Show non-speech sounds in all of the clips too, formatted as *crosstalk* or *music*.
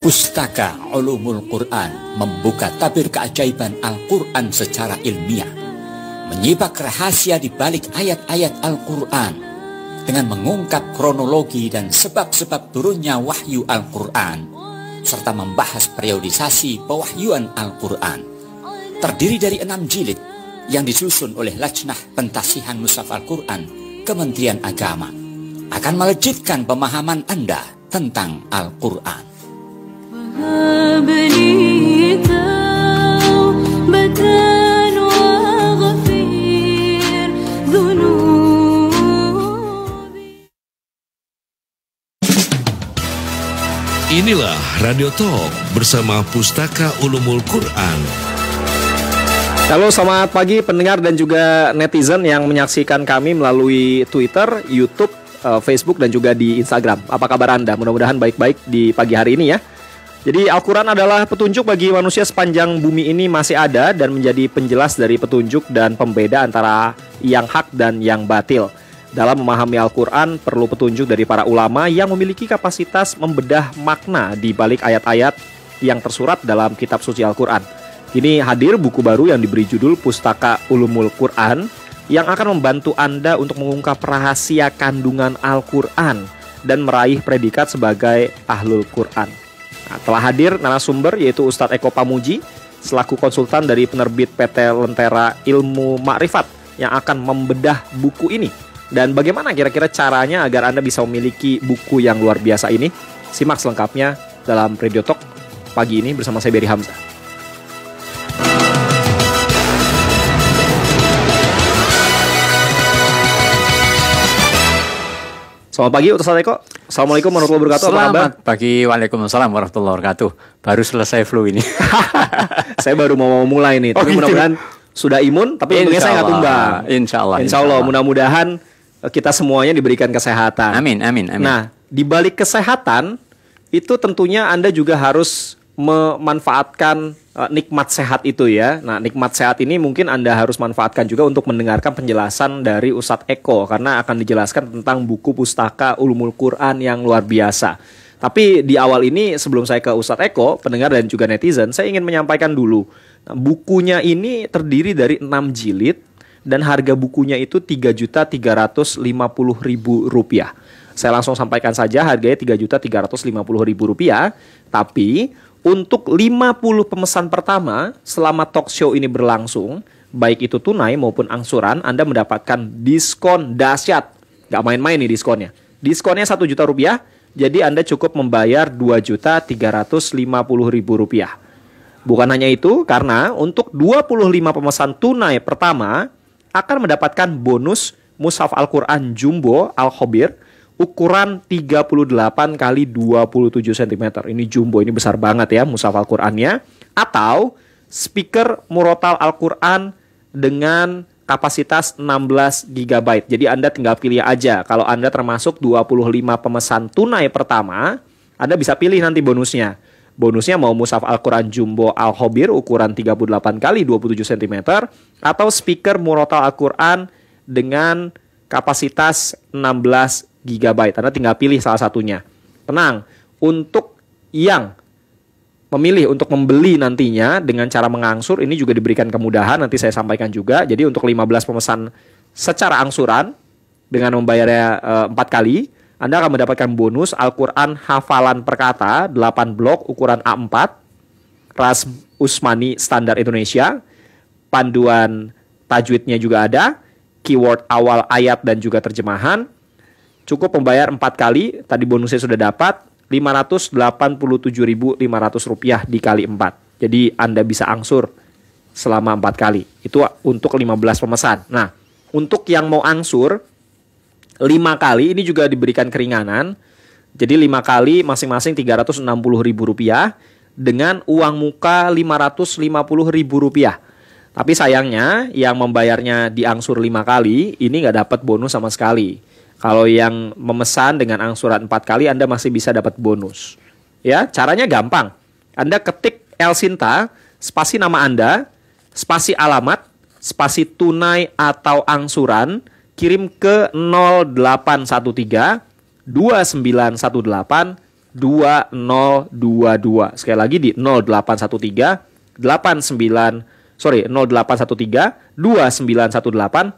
Pustaka Ulumul Quran membuka tabir keajaiban Al-Quran secara ilmiah, menyibak rahasia di balik ayat-ayat Al-Quran dengan mengungkap kronologi dan sebab-sebab turunnya wahyu Al-Quran, serta membahas periodisasi pewahyuan Al-Quran. Terdiri dari enam jilid yang disusun oleh Lajnah Pentasihan Musaf Al-Quran, Kementerian Agama, akan melejitkan pemahaman Anda tentang Al-Quran. Inilah Radio Talk bersama Pustaka Ulumul Quran. Halo, selamat pagi pendengar dan juga netizen yang menyaksikan kami melalui Twitter, YouTube, eh, Facebook dan juga di Instagram. Apa kabar Anda? Mudah-mudahan baik-baik di pagi hari ini ya. Jadi Al-Quran adalah petunjuk bagi manusia sepanjang bumi ini masih ada dan menjadi penjelas dari petunjuk dan pembeda antara yang hak dan yang batil. Dalam memahami Al-Quran perlu petunjuk dari para ulama yang memiliki kapasitas membedah makna di balik ayat-ayat yang tersurat dalam kitab suci Al-Quran. Kini hadir buku baru yang diberi judul Pustaka Ulumul Quran yang akan membantu Anda untuk mengungkap rahasia kandungan Al-Quran dan meraih predikat sebagai Ahlul Quran. Nah, telah hadir narasumber yaitu Ustadz Eko Pamuji selaku konsultan dari penerbit PT Lentera Ilmu Makrifat yang akan membedah buku ini. Dan bagaimana kira-kira caranya agar Anda bisa memiliki buku yang luar biasa ini? Simak selengkapnya dalam Radio Talk pagi ini bersama saya Beri Hamzah. Selamat pagi Ustaz Eko. Assalamualaikum warahmatullahi wabarakatuh. Selamat apa kabar? pagi. Waalaikumsalam warahmatullahi wabarakatuh. Baru selesai flu ini. *laughs* saya baru mau mulai nih. Tapi oh, gitu. mudah-mudahan sudah imun. Tapi untungnya saya nggak tumbang. Insya Allah. Insya Allah. Mudah-mudahan eh, kita semuanya diberikan kesehatan. Amin, amin, amin. Nah, di balik kesehatan itu tentunya Anda juga harus memanfaatkan Eh, nikmat sehat itu ya. Nah, nikmat sehat ini mungkin Anda harus manfaatkan juga untuk mendengarkan penjelasan dari Ustadz Eko karena akan dijelaskan tentang buku pustaka Ulumul Quran yang luar biasa. Tapi di awal ini sebelum saya ke Ustadz Eko, pendengar dan juga netizen, saya ingin menyampaikan dulu. Nah, bukunya ini terdiri dari 6 jilid dan harga bukunya itu Rp3.350.000. Saya langsung sampaikan saja harganya Rp3.350.000, tapi untuk 50 pemesan pertama selama talk show ini berlangsung, baik itu tunai maupun angsuran, Anda mendapatkan diskon dahsyat. Gak main-main nih diskonnya. Diskonnya satu juta rupiah, jadi Anda cukup membayar dua juta tiga ratus lima puluh ribu rupiah. Bukan hanya itu, karena untuk 25 pemesan tunai pertama akan mendapatkan bonus Mushaf Al-Quran Jumbo Al-Khobir ukuran 38 kali 27 cm. Ini jumbo, ini besar banget ya mushaf Al-Qur'annya atau speaker murotal Al-Qur'an dengan kapasitas 16 GB. Jadi Anda tinggal pilih aja. Kalau Anda termasuk 25 pemesan tunai pertama, Anda bisa pilih nanti bonusnya. Bonusnya mau mushaf Al-Quran Jumbo Al-Hobir ukuran 38 kali 27 cm atau speaker murotal Al-Quran dengan kapasitas 16 GB. Anda tinggal pilih salah satunya. Tenang, untuk yang memilih untuk membeli nantinya dengan cara mengangsur ini juga diberikan kemudahan nanti saya sampaikan juga. Jadi untuk 15 pemesan secara angsuran dengan membayarnya eh, empat uh, kali, Anda akan mendapatkan bonus Al-Qur'an hafalan perkata 8 blok ukuran A4 Ras Usmani standar Indonesia. Panduan tajwidnya juga ada, keyword awal ayat dan juga terjemahan cukup membayar 4 kali tadi bonusnya sudah dapat 587.500 rupiah dikali 4 jadi Anda bisa angsur selama 4 kali itu untuk 15 pemesan nah untuk yang mau angsur 5 kali ini juga diberikan keringanan jadi 5 kali masing-masing Rp360.000 dengan uang muka Rp550.000 tapi sayangnya yang membayarnya diangsur 5 kali ini nggak dapat bonus sama sekali kalau yang memesan dengan angsuran 4 kali Anda masih bisa dapat bonus. Ya, caranya gampang. Anda ketik El Sinta, spasi nama Anda, spasi alamat, spasi tunai atau angsuran, kirim ke 0813 2918 2022. Sekali lagi di 0813 89 sorry 0813 2918 2022.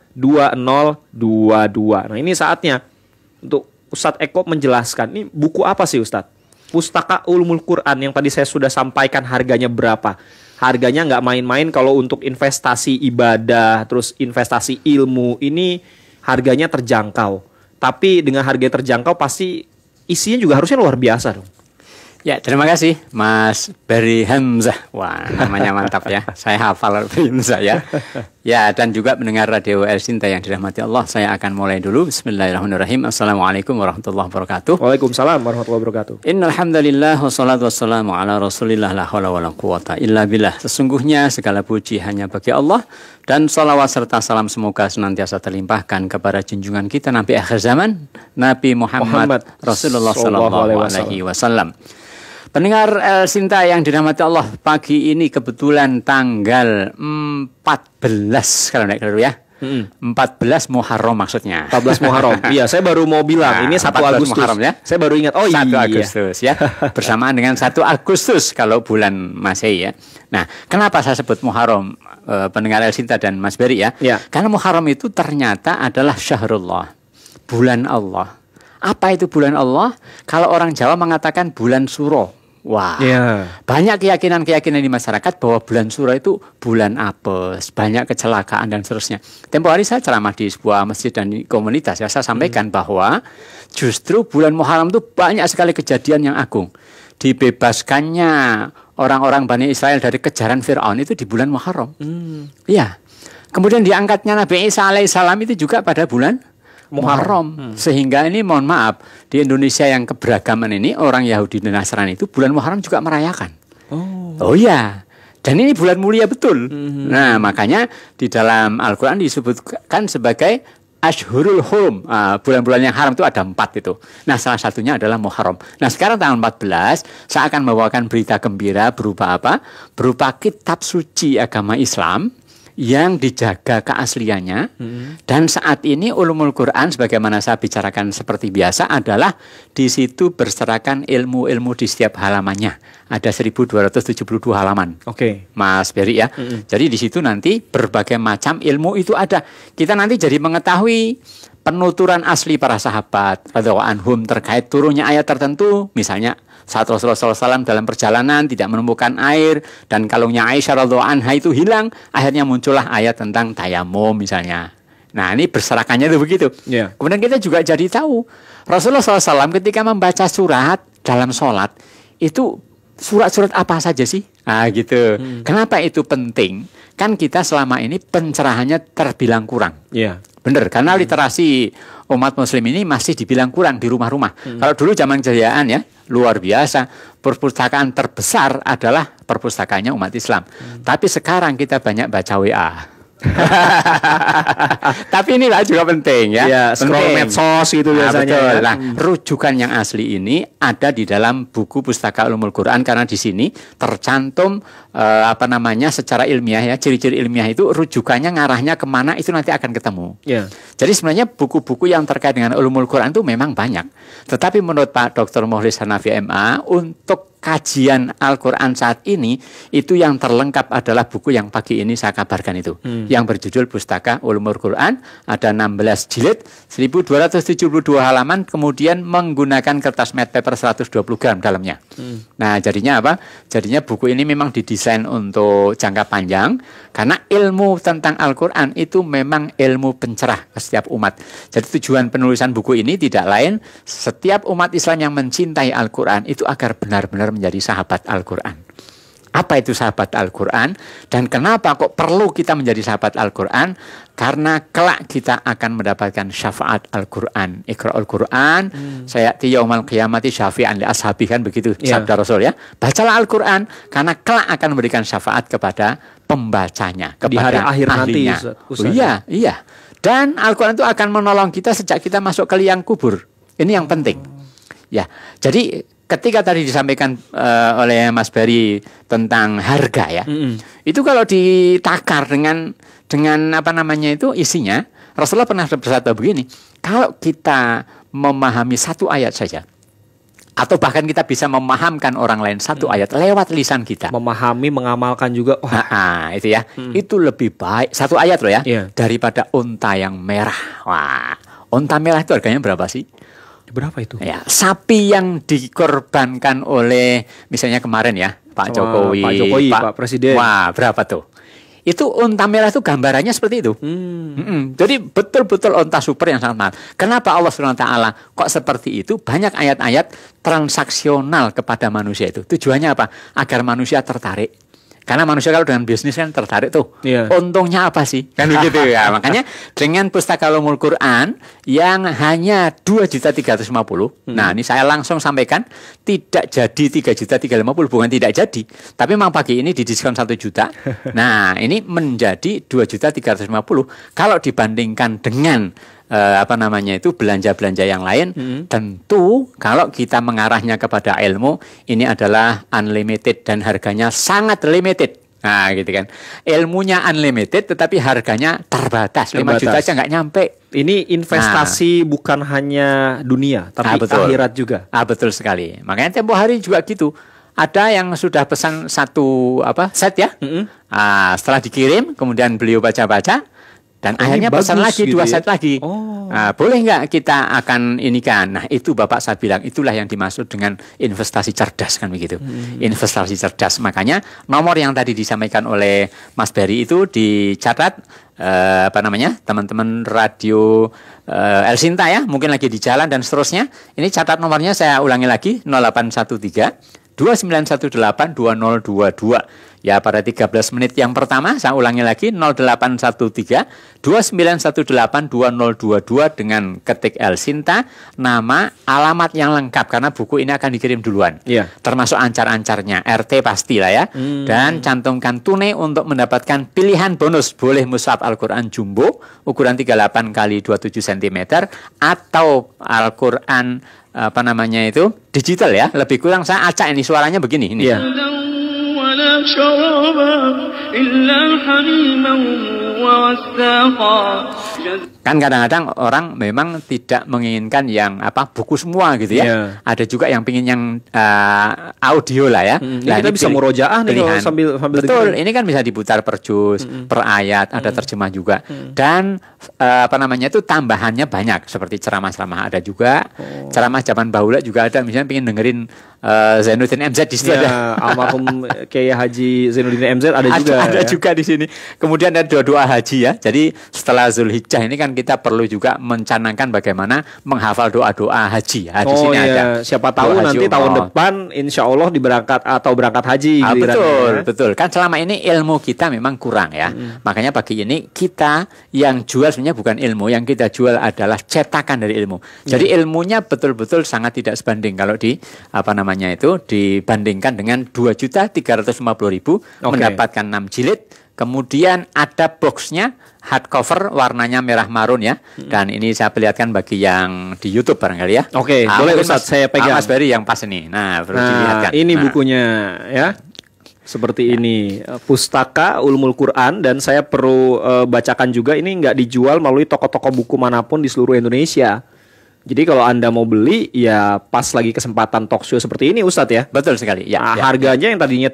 Nah ini saatnya untuk Ustadz Eko menjelaskan ini buku apa sih Ustadz? Pustaka Ulumul Quran yang tadi saya sudah sampaikan harganya berapa. Harganya nggak main-main kalau untuk investasi ibadah, terus investasi ilmu ini harganya terjangkau. Tapi dengan harga terjangkau pasti isinya juga harusnya luar biasa dong. Ya, terima kasih Mas Beri Hamzah. Wah, namanya mantap ya. Saya hafal *laughs* Hamzah ya. Ya, dan juga mendengar Radio El Sinta yang dirahmati Allah. Saya akan mulai dulu. Bismillahirrahmanirrahim. Assalamualaikum warahmatullahi wabarakatuh. Waalaikumsalam warahmatullahi wabarakatuh. Innalhamdalillah wassalatu wassalamu ala rasulillah la hawla wa la quwata illa billah. Sesungguhnya segala puji hanya bagi Allah dan salawat serta salam semoga senantiasa terlimpahkan kepada junjungan kita Nabi akhir zaman Nabi Muhammad, Muhammad Rasulullah sallallahu alaihi wasallam. Pendengar El eh, Sinta yang dinamati Allah pagi ini kebetulan tanggal 14 kalau tidak keliru ya. Hmm. 14 Muharram maksudnya. 14 Muharram. *laughs* iya, saya baru mau bilang nah, ini 1 Agustus. Muharram ya. Saya baru ingat. Oh 1 iya. satu Agustus ya. *laughs* Bersamaan dengan 1 Agustus kalau bulan Masehi ya. Nah, kenapa saya sebut Muharram e, pendengar El Sinta dan Mas Beri ya? ya? Karena Muharram itu ternyata adalah syahrullah. Bulan Allah. Apa itu bulan Allah? Kalau orang Jawa mengatakan bulan suro Wah, yeah. banyak keyakinan-keyakinan di masyarakat bahwa bulan suro itu bulan apes, banyak kecelakaan dan seterusnya. Tempo hari saya ceramah di sebuah masjid dan komunitas ya, saya sampaikan mm. bahwa justru bulan Muharram itu banyak sekali kejadian yang agung. Dibebaskannya orang-orang Bani Israel dari kejaran Fir'aun itu di bulan Muharram. Hmm. Iya. Mm. Kemudian diangkatnya Nabi Isa alaihissalam itu juga pada bulan Muharram. Hmm. Sehingga ini mohon maaf, di Indonesia yang keberagaman ini orang Yahudi dan Nasrani itu bulan Muharram juga merayakan. Oh. Oh iya. Dan ini bulan mulia betul. Hmm. Nah, makanya di dalam Al-Qur'an disebutkan sebagai Ashurul Hurum. Uh, ah, bulan-bulan yang haram itu ada empat itu. Nah, salah satunya adalah Muharram. Nah, sekarang tanggal 14, saya akan membawakan berita gembira berupa apa? Berupa kitab suci agama Islam yang dijaga keasliannya hmm. dan saat ini ulumul Quran sebagaimana saya bicarakan seperti biasa adalah di situ berserakan ilmu-ilmu di setiap halamannya ada 1272 halaman. Oke. Okay. Mas Beri ya. Hmm. Jadi di situ nanti berbagai macam ilmu itu ada. Kita nanti jadi mengetahui penuturan asli para sahabat radhiyallahu anhum terkait turunnya ayat tertentu misalnya saat Rasulullah SAW dalam perjalanan tidak menemukan air dan kalungnya Aisyah radhiallahu anha itu hilang, akhirnya muncullah ayat tentang tayamum misalnya. Nah ini berserakannya itu begitu. Yeah. Kemudian kita juga jadi tahu Rasulullah SAW ketika membaca surat dalam sholat itu surat-surat apa saja sih? Ah gitu. Hmm. Kenapa itu penting? Kan kita selama ini pencerahannya terbilang kurang. Iya. Yeah. Bener. Karena hmm. literasi umat muslim ini masih dibilang kurang di rumah-rumah. Hmm. Kalau dulu zaman kejayaan ya, luar biasa. Perpustakaan terbesar adalah perpustakaannya umat Islam. Hmm. Tapi sekarang kita banyak baca WA. *laughs* Tapi inilah juga penting ya. ya scroll medsos gitu ah, biasanya. Nah, betul. Ya. Nah, rujukan yang asli ini ada di dalam buku pustaka Ulumul Quran karena di sini tercantum uh, apa namanya secara ilmiah ya ciri-ciri ilmiah itu rujukannya ngarahnya kemana itu nanti akan ketemu. Ya. Jadi sebenarnya buku-buku yang terkait dengan Ulumul Quran itu memang banyak. Tetapi menurut Pak Dr. Mohlis Hanafi MA untuk kajian Al-Quran saat ini itu yang terlengkap adalah buku yang pagi ini saya kabarkan itu hmm. yang berjudul Pustaka Ulumur Quran ada 16 jilid 1272 halaman kemudian menggunakan kertas matte paper 120 gram dalamnya hmm. nah jadinya apa jadinya buku ini memang didesain untuk jangka panjang karena ilmu tentang Al-Quran itu memang ilmu pencerah ke setiap umat jadi tujuan penulisan buku ini tidak lain setiap umat Islam yang mencintai Al-Quran itu agar benar-benar menjadi sahabat Al-Quran. Apa itu sahabat Al-Quran? Dan kenapa kok perlu kita menjadi sahabat Al-Quran? Karena kelak kita akan mendapatkan syafaat Al-Quran. al Quran, hmm. saya yaumal kiamati syafi'an li ashabi kan begitu yeah. sabda Rasul ya. Bacalah Al-Quran karena kelak akan memberikan syafaat kepada pembacanya, kepada Di hari akhir nanti. Ustaz. Oh, iya, ya. iya. Dan Al-Quran itu akan menolong kita sejak kita masuk ke liang kubur. Ini yang penting. Ya, jadi ketika tadi disampaikan uh, oleh Mas Bari tentang harga ya, mm -hmm. itu kalau ditakar dengan dengan apa namanya itu isinya, Rasulullah pernah bersabda begini, kalau kita memahami satu ayat saja, atau bahkan kita bisa memahamkan orang lain satu hmm. ayat lewat lisan kita memahami mengamalkan juga wah nah, ah, itu ya hmm. itu lebih baik satu ayat loh ya yeah. daripada unta yang merah wah unta merah itu harganya berapa sih Berapa itu? Ya, sapi yang dikorbankan oleh misalnya kemarin ya Pak oh, Jokowi, Pak Jokowi, Pak, Pak Presiden. Wah, berapa tuh? Itu unta merah itu gambarannya seperti itu. Hmm. Hmm, Jadi betul-betul unta super yang sangat mahal. Kenapa Allah SWT kok seperti itu? Banyak ayat-ayat transaksional kepada manusia itu. Tujuannya apa? Agar manusia tertarik karena manusia kalau dengan bisnis kan tertarik tuh. Yeah. Untungnya apa sih? Kan begitu ya. *laughs* Makanya dengan pustaka lumul Quran yang hanya dua juta tiga ratus lima puluh, hmm. Nah, ini saya langsung sampaikan tidak jadi tiga juta tiga lima puluh, bukan tidak jadi, tapi memang pagi ini didiskon satu juta. *laughs* nah, ini menjadi dua juta tiga ratus lima puluh, kalau dibandingkan dengan eh, apa namanya itu belanja-belanja yang lain. Hmm. Tentu kalau kita mengarahnya kepada ilmu, ini adalah unlimited dan harganya sangat limited. Nah, gitu kan. Ilmunya unlimited tetapi harganya terbatas. terbatas. 5 juta aja nggak nyampe. Ini investasi nah. bukan hanya dunia, tapi ah, betul. akhirat juga. Ah, betul sekali. Makanya tempo hari juga gitu. Ada yang sudah pesan satu apa set ya. Mm -hmm. ah, setelah dikirim, kemudian beliau baca-baca, dan ini akhirnya pesan lagi gitu dua ya? set lagi. Oh. Nah, boleh nggak kita akan ini kan? Nah itu bapak saya bilang itulah yang dimaksud dengan investasi cerdas kan begitu. Hmm. Investasi cerdas. Makanya nomor yang tadi disampaikan oleh Mas Beri itu dicatat eh, apa namanya teman-teman radio eh, El Sinta ya mungkin lagi di jalan dan seterusnya. Ini catat nomornya saya ulangi lagi 0813 2918 2022. Ya pada 13 menit yang pertama saya ulangi lagi 0813 dua dengan ketik El Sinta nama alamat yang lengkap karena buku ini akan dikirim duluan. Iya. Termasuk ancar-ancarnya RT pastilah ya. Hmm. Dan cantumkan tunai untuk mendapatkan pilihan bonus boleh mushaf Al-Qur'an jumbo ukuran 38 kali 27 cm atau Al-Qur'an apa namanya itu digital ya. Lebih kurang saya acak ini suaranya begini ini. Yeah. شرابا إلا حميما وغساقا kan kadang-kadang orang memang tidak menginginkan yang apa buku semua gitu ya. Yeah. Ada juga yang pingin yang uh, audio lah ya. Hmm. Nah, kita bisa murojaah nih kalau sambil sambil Betul, dikirin. ini kan bisa diputar per juz, hmm. per ayat, hmm. ada terjemah juga. Hmm. Dan uh, apa namanya itu tambahannya banyak seperti ceramah-ceramah ada juga. Oh. Ceramah zaman baula juga ada misalnya pingin dengerin uh, Zainuddin MZ di sini ya, ada. almarhum *laughs* Kiai Haji Zainuddin MZ ada juga. Ada, ada ya. juga di sini. Kemudian ada dua dua haji ya. Jadi setelah Zulhijjah ini kan kan kita perlu juga mencanangkan bagaimana menghafal doa-doa haji. Ya, di oh, sini iya. ada. Siapa tahu nanti umroh. tahun depan insya Allah diberangkat atau berangkat haji. Ah, gitu kan betul, ya. betul. Kan selama ini ilmu kita memang kurang ya. Hmm. Makanya pagi ini kita yang jual sebenarnya bukan ilmu, yang kita jual adalah cetakan dari ilmu. Jadi hmm. ilmunya betul-betul sangat tidak sebanding kalau di apa namanya itu dibandingkan dengan dua juta tiga ratus lima puluh ribu okay. mendapatkan enam jilid Kemudian ada boxnya hardcover warnanya merah marun ya. Hmm. Dan ini saya perlihatkan bagi yang di YouTube barangkali ya. Oke, okay, ah, boleh Ustaz saya pegang. Ah, mas Beri yang pas ini. Nah, perlu nah, dilihatkan. Ini nah. bukunya ya. Seperti ya. ini, eh, pustaka Ulumul Quran dan saya perlu uh, bacakan juga ini nggak dijual melalui toko-toko buku manapun di seluruh Indonesia. Jadi kalau Anda mau beli ya pas lagi kesempatan talk show seperti ini Ustadz ya. Betul sekali. Ya, nah, ya. harganya yang tadinya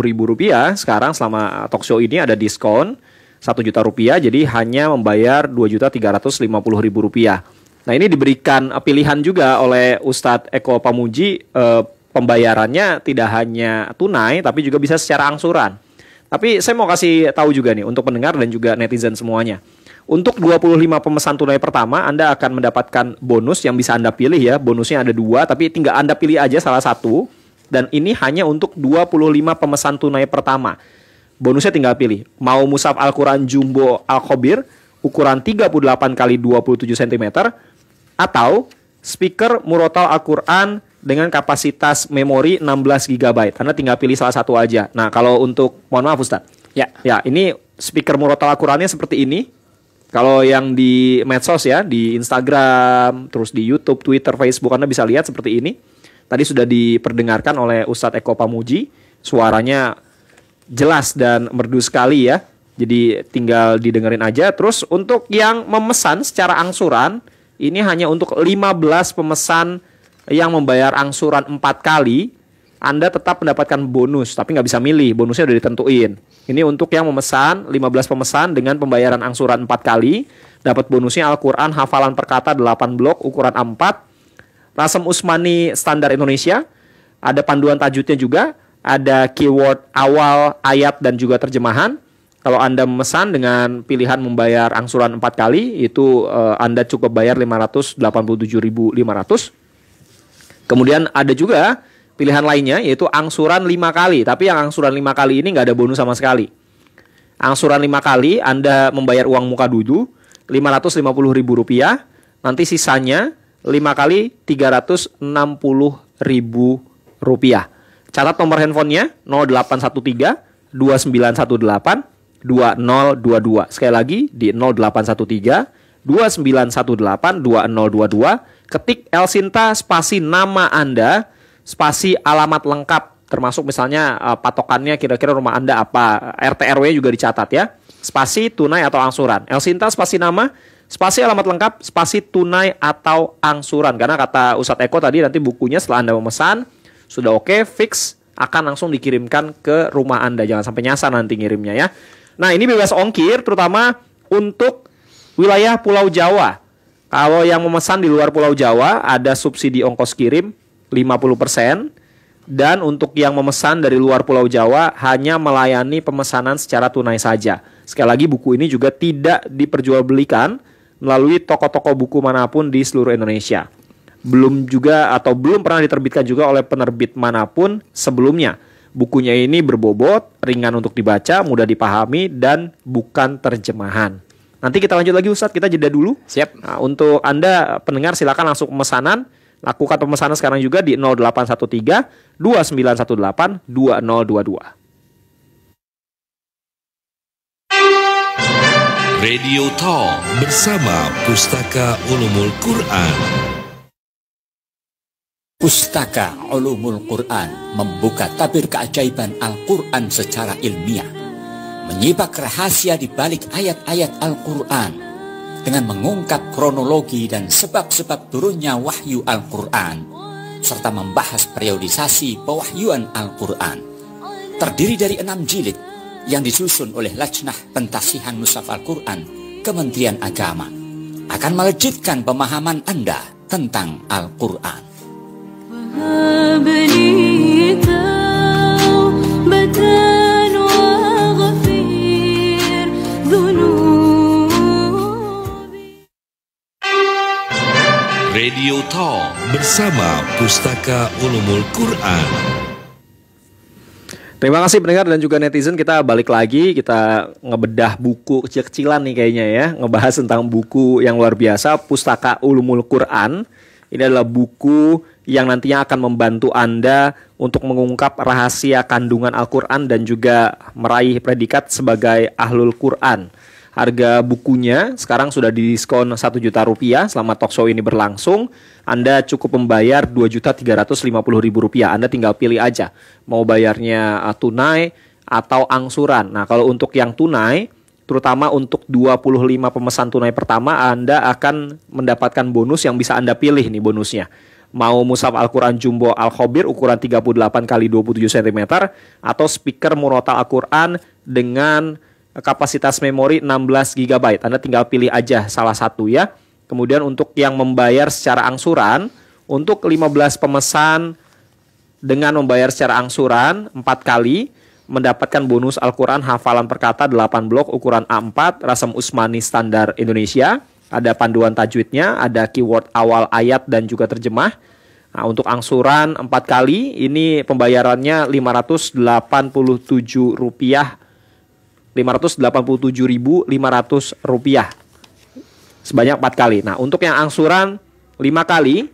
ribu rupiah sekarang selama eh, talk show ini ada diskon satu juta rupiah jadi hanya membayar juta ribu rupiah. Nah, ini diberikan eh, pilihan juga oleh Ustadz Eko Pamuji e, pembayarannya tidak hanya tunai tapi juga bisa secara angsuran. Tapi saya mau kasih tahu juga nih untuk pendengar dan juga netizen semuanya. Untuk 25 pemesan tunai pertama, Anda akan mendapatkan bonus yang bisa Anda pilih ya. Bonusnya ada dua, tapi tinggal Anda pilih aja salah satu. Dan ini hanya untuk 25 pemesan tunai pertama. Bonusnya tinggal pilih. Mau musaf Al-Quran Jumbo Al-Khobir, ukuran 38 kali 27 cm, atau speaker Murotal Al-Quran dengan kapasitas memori 16 GB. Anda tinggal pilih salah satu aja. Nah, kalau untuk mohon maaf Ustaz. Ya. Ya, ini speaker Murotal Al-Qurannya seperti ini. Kalau yang di medsos ya, di Instagram, terus di YouTube, Twitter, Facebook, Anda bisa lihat seperti ini. Tadi sudah diperdengarkan oleh Ustadz Eko Pamuji, suaranya jelas dan merdu sekali ya. Jadi tinggal didengerin aja. Terus untuk yang memesan secara angsuran, ini hanya untuk 15 pemesan yang membayar angsuran 4 kali anda tetap mendapatkan bonus, tapi nggak bisa milih. Bonusnya udah ditentuin. Ini untuk yang memesan 15 pemesan dengan pembayaran angsuran 4 kali, dapat bonusnya Al-Qur'an hafalan perkata 8 blok ukuran A4, Rasem Usmani standar Indonesia, ada panduan tajutnya juga, ada keyword awal ayat dan juga terjemahan. Kalau Anda memesan dengan pilihan membayar angsuran 4 kali, itu uh, Anda cukup bayar 587.500. Kemudian ada juga pilihan lainnya yaitu angsuran 5 kali. Tapi yang angsuran 5 kali ini nggak ada bonus sama sekali. Angsuran 5 kali Anda membayar uang muka dulu rp rupiah, Nanti sisanya 5 kali rp rupiah. Catat nomor handphonenya 0813 2918 2022. Sekali lagi di 0813 2918 2022. Ketik Elsinta spasi nama Anda spasi alamat lengkap termasuk misalnya uh, patokannya kira-kira rumah Anda apa, RT RW juga dicatat ya. Spasi tunai atau angsuran. El spasi nama, spasi alamat lengkap, spasi tunai atau angsuran. Karena kata Ustadz Eko tadi nanti bukunya setelah Anda memesan sudah oke, okay, fix akan langsung dikirimkan ke rumah Anda. Jangan sampai nyasar nanti ngirimnya ya. Nah, ini bebas ongkir terutama untuk wilayah Pulau Jawa. Kalau yang memesan di luar Pulau Jawa ada subsidi ongkos kirim 50% dan untuk yang memesan dari luar Pulau Jawa hanya melayani pemesanan secara tunai saja. Sekali lagi buku ini juga tidak diperjualbelikan melalui toko-toko buku manapun di seluruh Indonesia. Belum juga atau belum pernah diterbitkan juga oleh penerbit manapun sebelumnya. Bukunya ini berbobot, ringan untuk dibaca, mudah dipahami, dan bukan terjemahan. Nanti kita lanjut lagi Ustadz, kita jeda dulu. Siap. Nah, untuk Anda pendengar silakan langsung pemesanan Lakukan pemesanan sekarang juga di 0813 2918 2022. Radio Talk bersama Pustaka Ulumul Quran. Pustaka Ulumul Quran membuka tabir keajaiban Al-Quran secara ilmiah. Menyibak rahasia di balik ayat-ayat Al-Quran dengan mengungkap kronologi dan sebab-sebab turunnya wahyu Al-Quran serta membahas periodisasi pewahyuan Al-Quran terdiri dari enam jilid yang disusun oleh Lajnah Pentasihan Musaf Al-Quran Kementerian Agama akan melejitkan pemahaman Anda tentang Al-Quran. Radio Talk bersama Pustaka Ulumul Quran. Terima kasih pendengar dan juga netizen kita balik lagi kita ngebedah buku kecil-kecilan nih kayaknya ya ngebahas tentang buku yang luar biasa Pustaka Ulumul Quran. Ini adalah buku yang nantinya akan membantu Anda untuk mengungkap rahasia kandungan Al-Quran dan juga meraih predikat sebagai Ahlul Quran. Harga bukunya sekarang sudah diskon 1 juta rupiah selama talkshow ini berlangsung. Anda cukup membayar 2 juta 350 ribu rupiah. Anda tinggal pilih aja mau bayarnya uh, tunai atau angsuran. Nah kalau untuk yang tunai, terutama untuk 25 pemesan tunai pertama, Anda akan mendapatkan bonus yang bisa Anda pilih nih bonusnya mau musaf Al-Quran Jumbo Al-Khobir ukuran 38 x 27 cm atau speaker murotal Al-Quran dengan kapasitas memori 16 GB. Anda tinggal pilih aja salah satu ya. Kemudian untuk yang membayar secara angsuran, untuk 15 pemesan dengan membayar secara angsuran 4 kali mendapatkan bonus Al-Qur'an hafalan perkata 8 blok ukuran A4 Rasam Usmani standar Indonesia. Ada panduan tajwidnya, ada keyword awal ayat dan juga terjemah. Nah, untuk angsuran 4 kali ini pembayarannya Rp587 587.500 rupiah sebanyak 4 kali. Nah, untuk yang angsuran 5 kali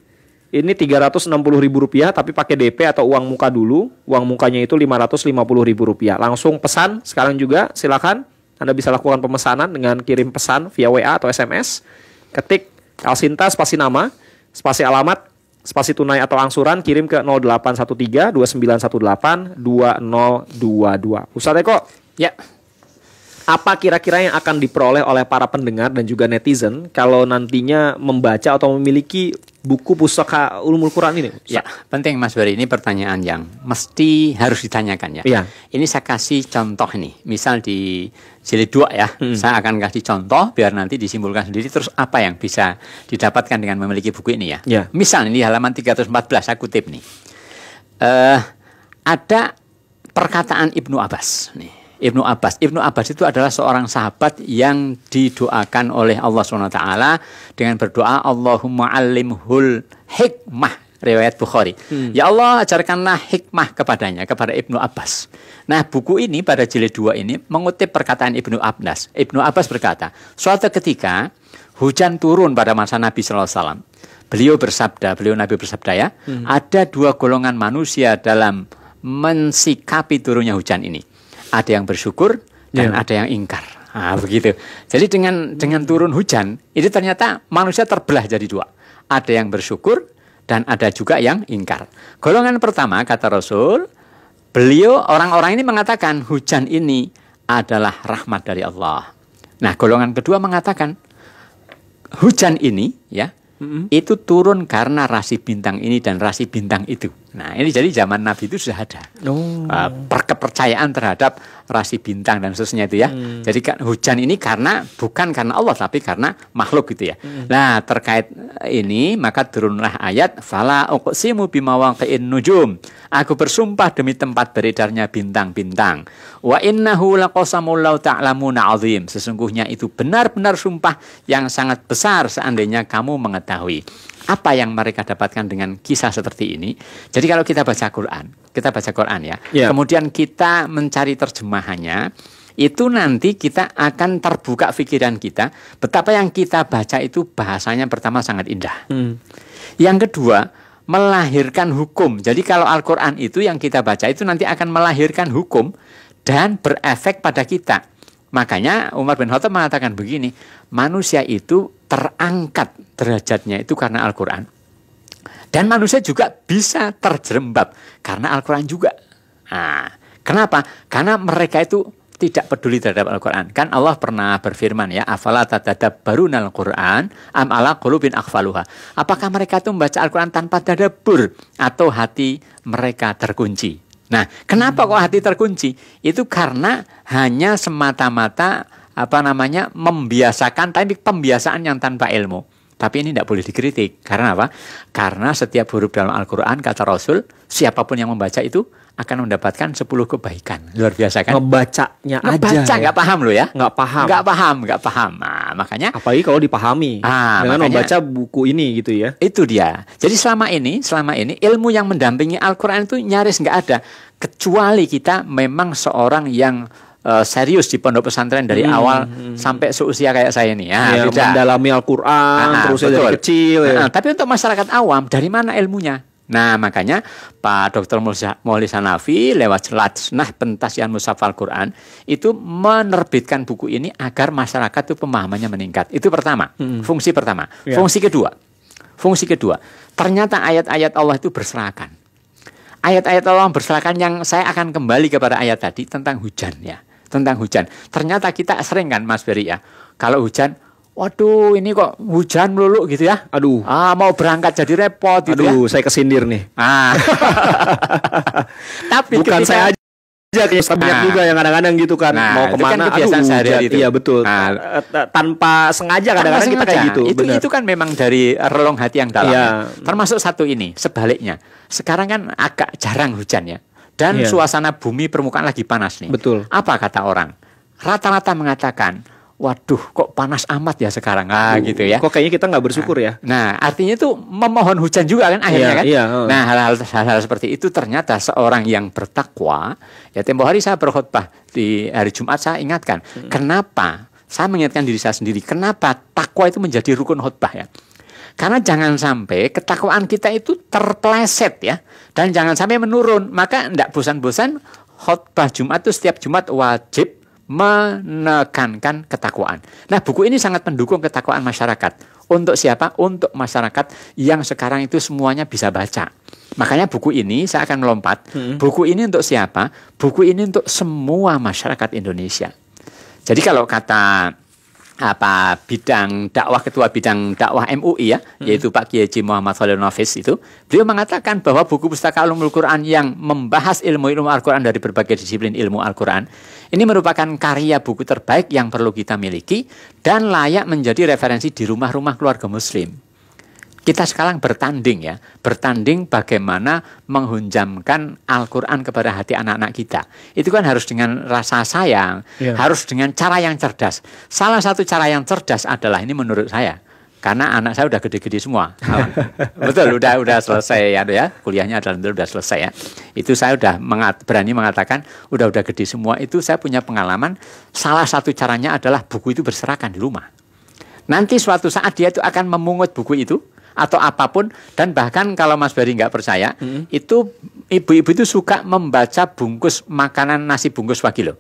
ini 360.000 rupiah tapi pakai DP atau uang muka dulu. Uang mukanya itu 550.000 rupiah. Langsung pesan sekarang juga silakan. Anda bisa lakukan pemesanan dengan kirim pesan via WA atau SMS. Ketik Alsinta spasi nama, spasi alamat, spasi tunai atau angsuran kirim ke 0813 2918 2022. Ustaz Eko. Ya apa kira-kira yang akan diperoleh oleh para pendengar dan juga netizen kalau nantinya membaca atau memiliki buku pustaka Ulumul Quran ini? Ya, penting Mas Bari ini pertanyaan yang mesti harus ditanyakan ya. ya. Ini saya kasih contoh nih, misal di jilid 2 ya. Hmm. Saya akan kasih contoh biar nanti disimpulkan sendiri terus apa yang bisa didapatkan dengan memiliki buku ini ya. ya. Misal ini halaman 314 saya kutip nih. Eh uh, ada perkataan Ibnu Abbas nih Ibnu Abbas. Ibnu Abbas itu adalah seorang sahabat yang didoakan oleh Allah SWT dengan berdoa Allahumma alimhul hikmah riwayat Bukhari. Hmm. Ya Allah ajarkanlah hikmah kepadanya kepada Ibnu Abbas. Nah, buku ini pada jilid 2 ini mengutip perkataan Ibnu Abbas. Ibnu Abbas berkata, "Suatu ketika hujan turun pada masa Nabi sallallahu alaihi wasallam. Beliau bersabda, beliau Nabi bersabda ya, hmm. ada dua golongan manusia dalam mensikapi turunnya hujan ini ada yang bersyukur dan yeah. ada yang ingkar. Nah, begitu. Jadi dengan dengan turun hujan itu ternyata manusia terbelah jadi dua. Ada yang bersyukur dan ada juga yang ingkar. Golongan pertama kata Rasul, beliau orang-orang ini mengatakan hujan ini adalah rahmat dari Allah. Nah, golongan kedua mengatakan hujan ini ya, mm -hmm. itu turun karena rasi bintang ini dan rasi bintang itu. Nah ini jadi zaman Nabi itu sudah ada oh. Ah, per terhadap rasi bintang dan seterusnya itu ya. Hmm. Jadi hujan ini karena bukan karena Allah tapi karena makhluk gitu ya. Hmm. Nah terkait eh, ini maka turunlah ayat fala uqsimu nujum. Aku bersumpah demi tempat beredarnya bintang-bintang. Wa innahu laqasamul ta'lamuna azim. Sesungguhnya itu benar-benar sumpah yang sangat besar seandainya kamu mengetahui apa yang mereka dapatkan dengan kisah seperti ini. Jadi kalau kita baca Quran, kita baca Quran ya. Yeah. Kemudian kita mencari terjemahannya, itu nanti kita akan terbuka pikiran kita betapa yang kita baca itu bahasanya pertama sangat indah. Hmm. Yang kedua, melahirkan hukum. Jadi kalau Al-Qur'an itu yang kita baca itu nanti akan melahirkan hukum dan berefek pada kita. Makanya Umar bin Khattab mengatakan begini, manusia itu terangkat derajatnya itu karena Al-Quran. Dan manusia juga bisa terjerembab karena Al-Quran juga. Nah, kenapa? Karena mereka itu tidak peduli terhadap Al-Quran. Kan Allah pernah berfirman ya, afala al Quran am ala qulubin akhfaluha. Apakah mereka itu membaca Al-Quran tanpa dadabur atau hati mereka terkunci? Nah, kenapa kok hati terkunci? Itu karena hanya semata-mata apa namanya membiasakan tapi pembiasaan yang tanpa ilmu. Tapi ini tidak boleh dikritik. Karena apa? Karena setiap huruf dalam Al-Quran, kata Rasul, siapapun yang membaca itu akan mendapatkan 10 kebaikan. Luar biasa kan? Ngebacanya Ngebaca, aja. Ngebaca, ya. nggak paham loh ya. Nggak paham. Nggak paham, nggak paham. Nah, makanya. Apalagi kalau dipahami. Ah, dengan makanya, membaca buku ini gitu ya. Itu dia. Jadi selama ini, selama ini ilmu yang mendampingi Al-Quran itu nyaris nggak ada. Kecuali kita memang seorang yang Eh, serius di pondok pesantren dari hmm, awal hmm. sampai seusia kayak saya ini ah, ya, ya tidak mendalami Al-Qur'an nah, terus betul. dari kecil ya. Nah, tapi untuk masyarakat awam dari mana ilmunya? Nah makanya Pak Dr. Maulis Hanafi lewat nah Pentasian Musaf Al-Quran itu menerbitkan buku ini agar masyarakat itu pemahamannya meningkat. Itu pertama, hmm. fungsi pertama. Ya. Fungsi kedua, fungsi kedua, ternyata ayat-ayat Allah itu berserakan. Ayat-ayat Allah berserakan yang saya akan kembali kepada ayat tadi tentang hujan ya tentang hujan. Ternyata kita sering kan Mas Beri ya. Kalau hujan, waduh ini kok hujan melulu gitu ya. Aduh. Ah, mau berangkat jadi repot gitu Aduh, ya. saya kesindir nih. Ah. *laughs* Tapi bukan saya aja aja kayak nah, juga yang kadang-kadang gitu kan nah, mau kan kemana kan aduh sehari iya, itu. ya betul nah, eh, eh, tanpa sengaja kadang-kadang kita kayak gitu itu itu kan memang dari relong hati yang dalam ya. termasuk satu ini sebaliknya sekarang kan agak jarang hujan ya dan yeah. suasana bumi permukaan lagi panas nih. Betul. Apa kata orang? Rata-rata mengatakan, waduh kok panas amat ya sekarang ah uh, gitu ya kok kayaknya kita nggak bersyukur nah, ya nah artinya itu memohon hujan juga kan akhirnya yeah, kan yeah, oh. uh. nah hal-hal seperti itu ternyata seorang yang bertakwa ya tempo hari saya berkhotbah di hari Jumat saya ingatkan hmm. kenapa saya mengingatkan diri saya sendiri kenapa takwa itu menjadi rukun khutbah ya karena jangan sampai ketakwaan kita itu terpleset ya. Dan jangan sampai menurun. Maka tidak bosan-bosan khotbah Jumat itu setiap Jumat wajib menekankan ketakwaan. Nah buku ini sangat mendukung ketakwaan masyarakat. Untuk siapa? Untuk masyarakat yang sekarang itu semuanya bisa baca. Makanya buku ini saya akan melompat. Hmm. Buku ini untuk siapa? Buku ini untuk semua masyarakat Indonesia. Jadi kalau kata apa bidang dakwah ketua bidang dakwah MUI ya hmm. yaitu Pak Kiai Haji Muhammad Khalil Nafis itu beliau mengatakan bahwa buku pustaka Ulumul Quran yang membahas ilmu-ilmu Al-Qur'an dari berbagai disiplin ilmu Al-Qur'an ini merupakan karya buku terbaik yang perlu kita miliki dan layak menjadi referensi di rumah-rumah keluarga muslim kita sekarang bertanding ya, bertanding bagaimana menghunjamkan Al-Quran kepada hati anak-anak kita. Itu kan harus dengan rasa sayang, yeah. harus dengan cara yang cerdas. Salah satu cara yang cerdas adalah ini menurut saya, karena anak saya udah gede-gede semua, *laughs* betul, udah udah selesai ya, ya kuliahnya adalah udah selesai ya. Itu saya udah mengat, berani mengatakan udah udah gede semua. Itu saya punya pengalaman. Salah satu caranya adalah buku itu berserakan di rumah. Nanti suatu saat dia itu akan memungut buku itu, atau apapun dan bahkan kalau Mas Bari nggak percaya hmm. itu ibu-ibu itu suka membaca bungkus makanan nasi bungkus pagi loh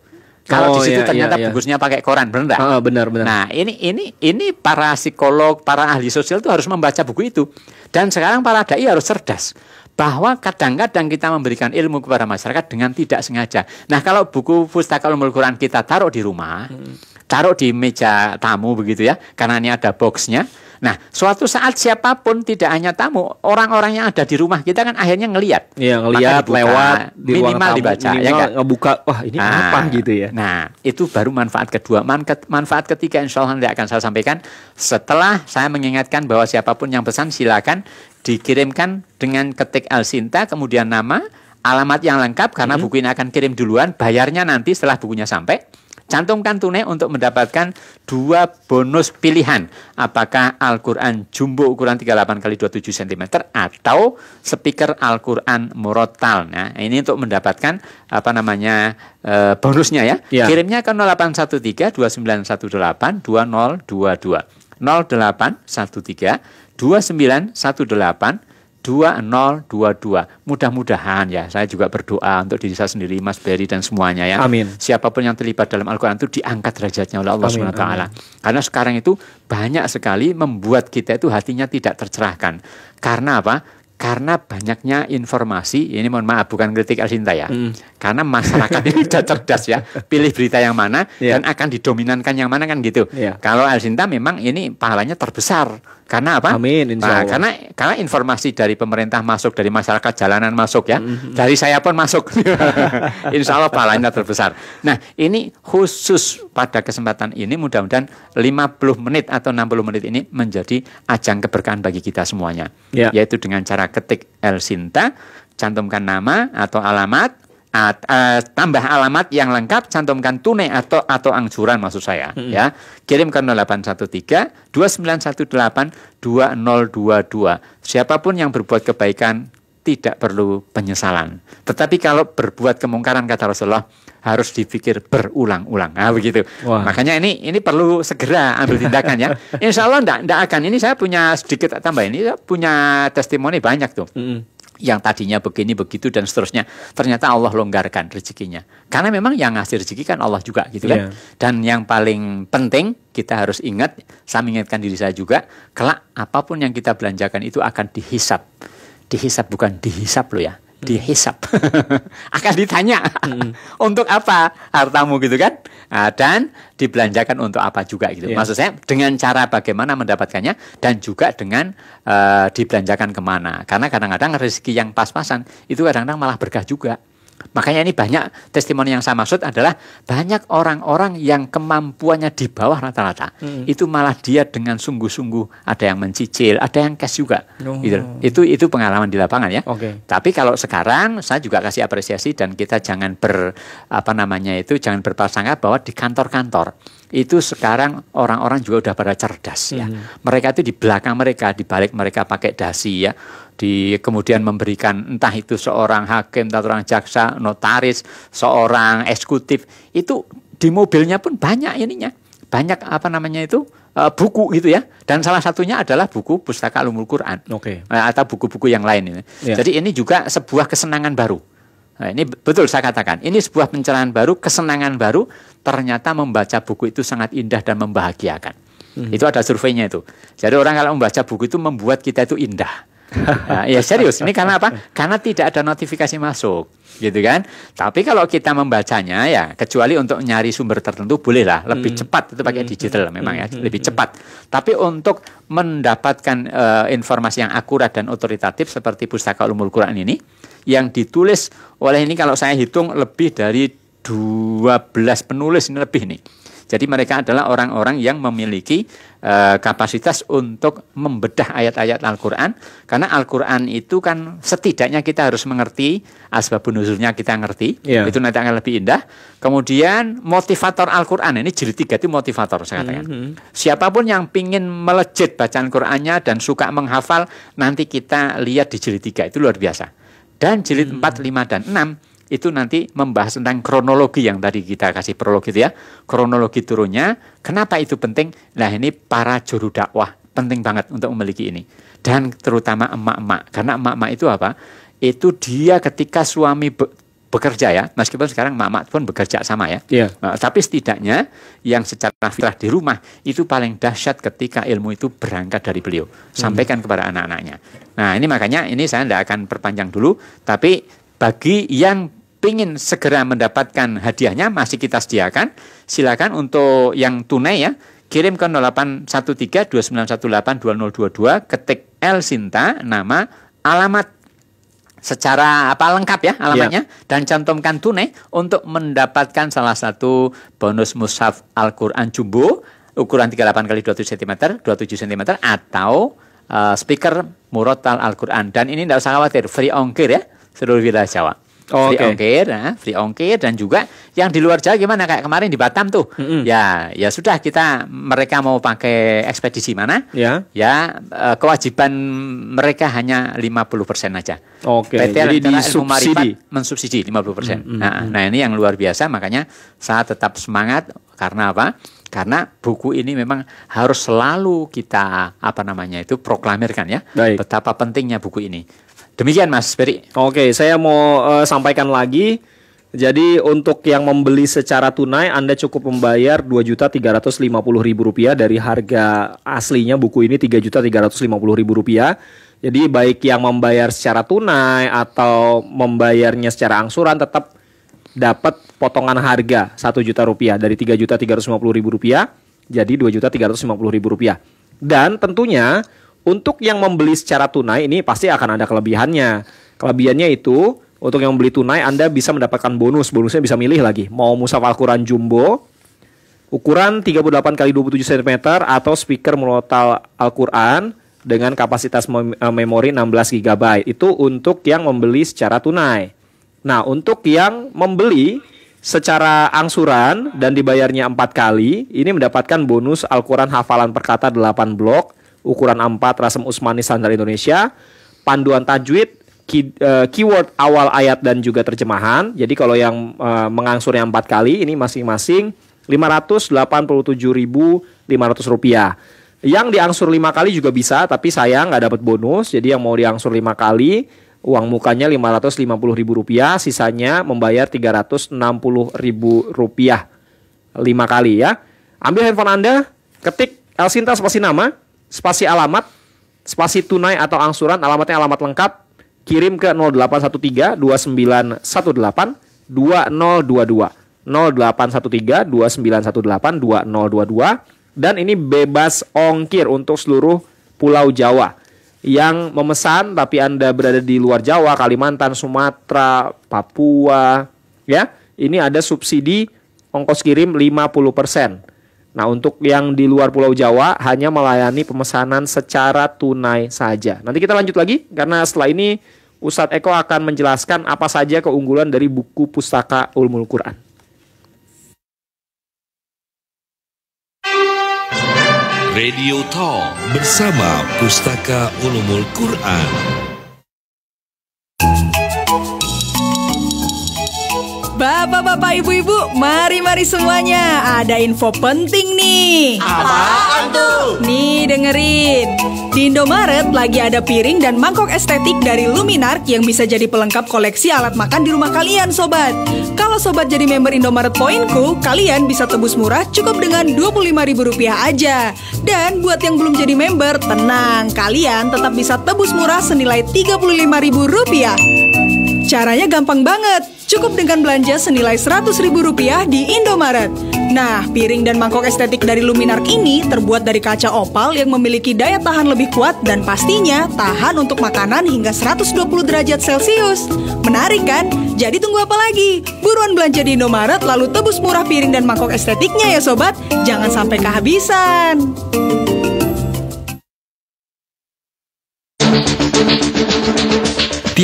Kalau oh, di situ iya, ternyata iya, iya. bungkusnya pakai koran, benar enggak? Oh, ah, benar, benar. Nah, ini ini ini para psikolog, para ahli sosial itu harus membaca buku itu. Dan sekarang para dai harus cerdas bahwa kadang-kadang kita memberikan ilmu kepada masyarakat dengan tidak sengaja. Nah, kalau buku pustaka Ulumul Quran kita taruh di rumah, hmm. taruh di meja tamu begitu ya, karena ini ada boxnya. Nah, suatu saat siapapun tidak hanya tamu, orang-orang yang ada di rumah kita kan akhirnya ngelihat. Iya, ngelihat lewat di minimal tamu, dibaca ya minimal ya enggak? ngebuka, wah ini nah, apa gitu ya. Nah, itu baru manfaat kedua. Manfaat ketiga insya Allah nanti akan saya sampaikan setelah saya mengingatkan bahwa siapapun yang pesan silakan dikirimkan dengan ketik Al Sinta kemudian nama, alamat yang lengkap karena hmm. buku ini akan kirim duluan, bayarnya nanti setelah bukunya sampai Cantumkan tunai untuk mendapatkan dua bonus pilihan. Apakah Al-Quran jumbo ukuran 38 kali 27 cm atau speaker Al-Quran murotal. Nah, ini untuk mendapatkan apa namanya e, bonusnya ya. ya. Kirimnya ke 0813 2918 2022. 0813 2918 2022. Mudah-mudahan ya, saya juga berdoa untuk diri saya sendiri, Mas Beri dan semuanya ya. Amin. Siapapun yang terlibat dalam Al-Qur'an itu diangkat derajatnya oleh Allah Subhanahu wa taala. Karena sekarang itu banyak sekali membuat kita itu hatinya tidak tercerahkan. Karena apa? Karena banyaknya informasi, ini mohon maaf bukan kritik Al-Sinta ya. Hmm karena masyarakat ini sudah cerdas ya pilih berita yang mana yeah. dan akan didominankan yang mana kan gitu yeah. kalau Al memang ini pahalanya terbesar karena apa Amin, insya Nah, karena karena informasi dari pemerintah masuk dari masyarakat jalanan masuk ya mm-hmm. dari saya pun masuk *laughs* insya Allah pahalanya terbesar nah ini khusus pada kesempatan ini mudah-mudahan 50 menit atau 60 menit ini menjadi ajang keberkahan bagi kita semuanya yeah. yaitu dengan cara ketik El cantumkan nama atau alamat at, uh, tambah alamat yang lengkap cantumkan tunai atau atau angsuran maksud saya hmm. ya kirim ke 0813 2918 2022 siapapun yang berbuat kebaikan tidak perlu penyesalan tetapi kalau berbuat kemungkaran kata Rasulullah harus dipikir berulang-ulang nah begitu Wah. makanya ini ini perlu segera ambil tindakan ya *laughs* Insya Allah ndak ndak akan ini saya punya sedikit tambah ini punya testimoni banyak tuh hmm yang tadinya begini begitu dan seterusnya ternyata Allah longgarkan rezekinya karena memang yang ngasih rezeki kan Allah juga gitu kan yeah. dan yang paling penting kita harus ingat saya mengingatkan diri saya juga kelak apapun yang kita belanjakan itu akan dihisap dihisap bukan dihisap loh ya dihisap *laughs* akan ditanya *laughs* untuk apa hartamu gitu kan nah, dan dibelanjakan untuk apa juga gitu yeah. maksud saya dengan cara bagaimana mendapatkannya dan juga dengan uh, dibelanjakan kemana karena kadang-kadang rezeki yang pas-pasan itu kadang-kadang malah berkah juga Makanya ini banyak testimoni yang saya maksud adalah banyak orang-orang yang kemampuannya di bawah rata-rata. Hmm. Itu malah dia dengan sungguh-sungguh ada yang mencicil, ada yang cash juga. Oh. Gitu. Itu itu pengalaman di lapangan ya. Okay. Tapi kalau sekarang saya juga kasih apresiasi dan kita jangan ber apa namanya itu jangan berprasangka bahwa di kantor-kantor itu sekarang orang-orang juga udah pada cerdas ya. Hmm. Mereka itu di belakang mereka, di balik mereka pakai dasi ya di kemudian memberikan entah itu seorang hakim, entah seorang jaksa, notaris, seorang eksekutif itu di mobilnya pun banyak ininya, banyak apa namanya itu uh, buku gitu ya. Dan salah satunya adalah buku pustaka Ulumul Quran. Oke. Okay. E, atau buku-buku yang lain ini. Yeah. Jadi ini juga sebuah kesenangan baru. Nah, ini betul saya katakan, ini sebuah pencerahan baru, kesenangan baru. Ternyata membaca buku itu sangat indah dan membahagiakan. Hmm. Itu ada surveinya itu. Jadi orang kalau membaca buku itu membuat kita itu indah Nah, ya serius, ini karena apa? Karena tidak ada notifikasi masuk, gitu kan? Tapi kalau kita membacanya ya, kecuali untuk nyari sumber tertentu bolehlah lebih hmm. cepat itu pakai hmm, digital hmm. memang ya, hmm, lebih hmm, cepat. Tapi untuk mendapatkan uh, informasi yang akurat dan otoritatif seperti pustaka Ulumul Quran ini yang ditulis oleh ini kalau saya hitung lebih dari 12 penulis ini lebih nih jadi mereka adalah orang-orang yang memiliki e, kapasitas untuk membedah ayat-ayat Al-Qur'an karena Al-Qur'an itu kan setidaknya kita harus mengerti asbabun nuzulnya kita ngerti. Yeah. Itu nanti akan lebih indah. Kemudian motivator Al-Qur'an ini jilid tiga itu motivator saya katakan. Mm -hmm. Siapapun yang pingin melejit bacaan Qur'annya dan suka menghafal nanti kita lihat di jilid tiga itu luar biasa. Dan jilid mm -hmm. 4, 5 dan 6 itu nanti membahas tentang kronologi yang tadi kita kasih prolog itu ya. Kronologi turunnya, kenapa itu penting? Nah ini para juru dakwah penting banget untuk memiliki ini. Dan terutama emak-emak, karena emak-emak itu apa? Itu dia ketika suami be bekerja ya, meskipun sekarang emak-emak pun bekerja sama ya. Yeah. Nah, tapi setidaknya yang secara fitrah di rumah itu paling dahsyat ketika ilmu itu berangkat dari beliau. Hmm. Sampaikan hmm. kepada anak-anaknya. Nah ini makanya ini saya tidak akan perpanjang dulu, tapi bagi yang ingin segera mendapatkan hadiahnya masih kita sediakan. Silakan untuk yang tunai ya, kirim ke 081329182022 ketik L Sinta nama alamat secara apa lengkap ya alamatnya yeah. dan cantumkan tunai untuk mendapatkan salah satu bonus mushaf Al-Qur'an jumbo ukuran 38 kali 27 cm, 27 cm atau uh, speaker murotal Al-Qur'an dan ini tidak usah khawatir free ongkir ya seluruh wilayah Jawa. Oh, free okay. ongkir, nah, free ongkir dan juga yang di luar Jawa gimana kayak kemarin di Batam tuh. Mm-hmm. Ya, ya sudah kita mereka mau pakai ekspedisi mana? Ya. Yeah. Ya, eh, kewajiban mereka hanya 50% aja. Oke. Okay. Jadi di subsidi, mensubsidi 50%. Mm-hmm. Nah, nah ini yang luar biasa makanya saya tetap semangat karena apa? karena buku ini memang harus selalu kita apa namanya itu proklamirkan ya Baik. betapa pentingnya buku ini Demikian Mas peri Oke, saya mau uh, sampaikan lagi. Jadi untuk yang membeli secara tunai Anda cukup membayar Rp2.350.000 dari harga aslinya buku ini Rp3.350.000. Jadi baik yang membayar secara tunai atau membayarnya secara angsuran tetap dapat potongan harga Rp1 juta rupiah dari juta ribu rupiah jadi juta ribu rupiah Dan tentunya untuk yang membeli secara tunai ini pasti akan ada kelebihannya. Kelebihannya itu untuk yang beli tunai Anda bisa mendapatkan bonus. Bonusnya bisa milih lagi. Mau musaf Al-Quran Jumbo, ukuran 38 kali 27 cm atau speaker melotal Al-Quran dengan kapasitas eh, memori 16 GB. Itu untuk yang membeli secara tunai. Nah, untuk yang membeli secara angsuran dan dibayarnya 4 kali, ini mendapatkan bonus Al-Quran hafalan perkata 8 blok, ukuran A4 Rasem Usmani standar Indonesia, panduan tajwid, key, uh, keyword awal ayat dan juga terjemahan. Jadi kalau yang uh, eh, mengangsurnya empat kali ini masing-masing 587.500 rupiah. Yang diangsur lima kali juga bisa, tapi saya nggak dapat bonus. Jadi yang mau diangsur lima kali uang mukanya 550 ribu rupiah, sisanya membayar 360 ribu rupiah lima kali ya. Ambil handphone Anda, ketik Elsinta spasi nama, spasi alamat, spasi tunai atau angsuran, alamatnya alamat lengkap, kirim ke 0813 2918 2022. 0813 2918 2022 dan ini bebas ongkir untuk seluruh pulau Jawa yang memesan tapi Anda berada di luar Jawa, Kalimantan, Sumatera, Papua, ya. Ini ada subsidi ongkos kirim 50%. Nah, untuk yang di luar Pulau Jawa hanya melayani pemesanan secara tunai saja. Nanti kita lanjut lagi karena setelah ini Ustadz Eko akan menjelaskan apa saja keunggulan dari buku pustaka Ulumul Quran. Radio Talk bersama Pustaka Ulumul Quran. Bapak-bapak, ibu-ibu, mari-mari semuanya. Ada info penting nih. Apaan tuh? Nih, dengerin. Di Indomaret lagi ada piring dan mangkok estetik dari Luminark yang bisa jadi pelengkap koleksi alat makan di rumah kalian, sobat. Kalau sobat jadi member Indomaret Poinku, kalian bisa tebus murah cukup dengan Rp25.000 aja. Dan buat yang belum jadi member, tenang, kalian tetap bisa tebus murah senilai Rp35.000. Caranya gampang banget, cukup dengan belanja senilai Rp100.000 di Indomaret. Nah, piring dan mangkok estetik dari Luminark ini terbuat dari kaca opal yang memiliki daya tahan lebih kuat dan pastinya tahan untuk makanan hingga 120 derajat Celcius. Menarik kan? Jadi tunggu apa lagi? Buruan belanja di Indomaret lalu tebus murah piring dan mangkok estetiknya ya sobat. Jangan sampai kehabisan.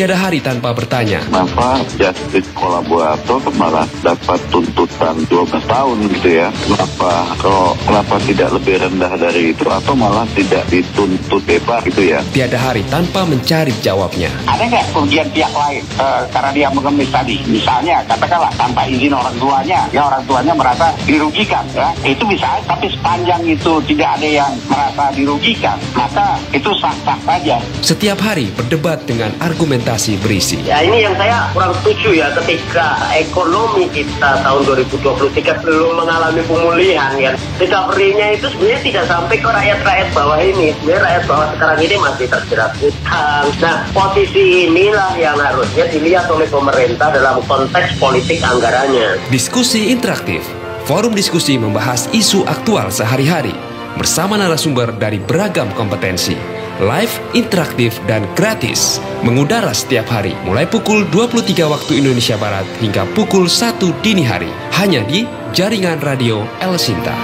Tiada hari tanpa bertanya. Kenapa justice kolaborator malah dapat tuntutan 12 tahun gitu ya? Kenapa kalau kenapa tidak lebih rendah dari itu atau malah tidak dituntut bebas gitu ya? Tiada hari tanpa mencari jawabnya. Ada nggak kerugian pihak lain e, karena dia mengemis tadi? Misalnya katakanlah tanpa izin orang tuanya, ya orang tuanya merasa dirugikan ya. Itu bisa tapi sepanjang itu tidak ada yang merasa dirugikan, maka itu sah-sah saja. Setiap hari berdebat dengan argumentasi aplikasi berisi. Ya ini yang saya kurang setuju ya ketika ekonomi kita tahun 2023 belum mengalami pemulihan ya. Recovery-nya itu sebenarnya tidak sampai ke rakyat-rakyat bawah ini. Sebenarnya rakyat bawah sekarang ini masih terjerat utang. Nah posisi inilah yang harusnya dilihat oleh pemerintah dalam konteks politik anggarannya. Diskusi interaktif Forum diskusi membahas isu aktual sehari-hari bersama narasumber dari beragam kompetensi live, interaktif, dan gratis. Mengudara setiap hari mulai pukul 23 waktu Indonesia Barat hingga pukul 1 dini hari hanya di jaringan radio El Sinta.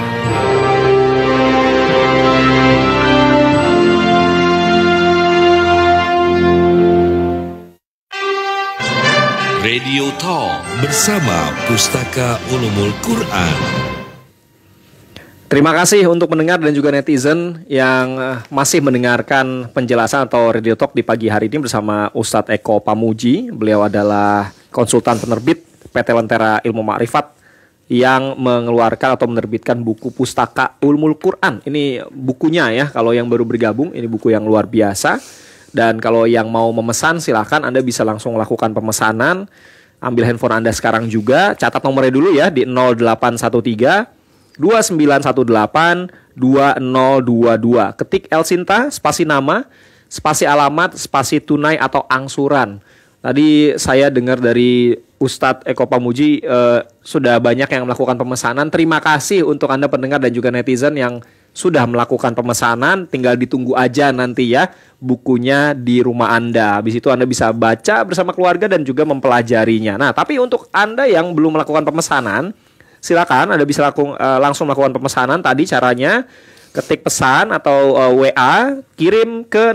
Radio Talk bersama Pustaka Ulumul Quran. Terima kasih untuk mendengar dan juga netizen yang eh, masih mendengarkan penjelasan atau Radio Talk di pagi hari ini bersama Ustadz Eko Pamuji. Beliau adalah konsultan penerbit PT Lentera Ilmu Ma'rifat yang mengeluarkan atau menerbitkan buku pustaka Ulmul Quran. Ini bukunya ya, kalau yang baru bergabung ini buku yang luar biasa. Dan kalau yang mau memesan silahkan Anda bisa langsung lakukan pemesanan. Ambil handphone Anda sekarang juga, catat nomornya dulu ya di 0813 2918 2022. Ketik El Sinta, spasi nama, spasi alamat, spasi tunai atau angsuran. Tadi saya dengar dari Ustadz Eko Pamuji eh, sudah banyak yang melakukan pemesanan. Terima kasih untuk Anda pendengar dan juga netizen yang sudah melakukan pemesanan. Tinggal ditunggu aja nanti ya bukunya di rumah Anda. Habis itu Anda bisa baca bersama keluarga dan juga mempelajarinya. Nah, tapi untuk Anda yang belum melakukan pemesanan, silakan Anda bisa laku, uh, langsung melakukan pemesanan tadi caranya ketik pesan atau uh, eh, WA kirim ke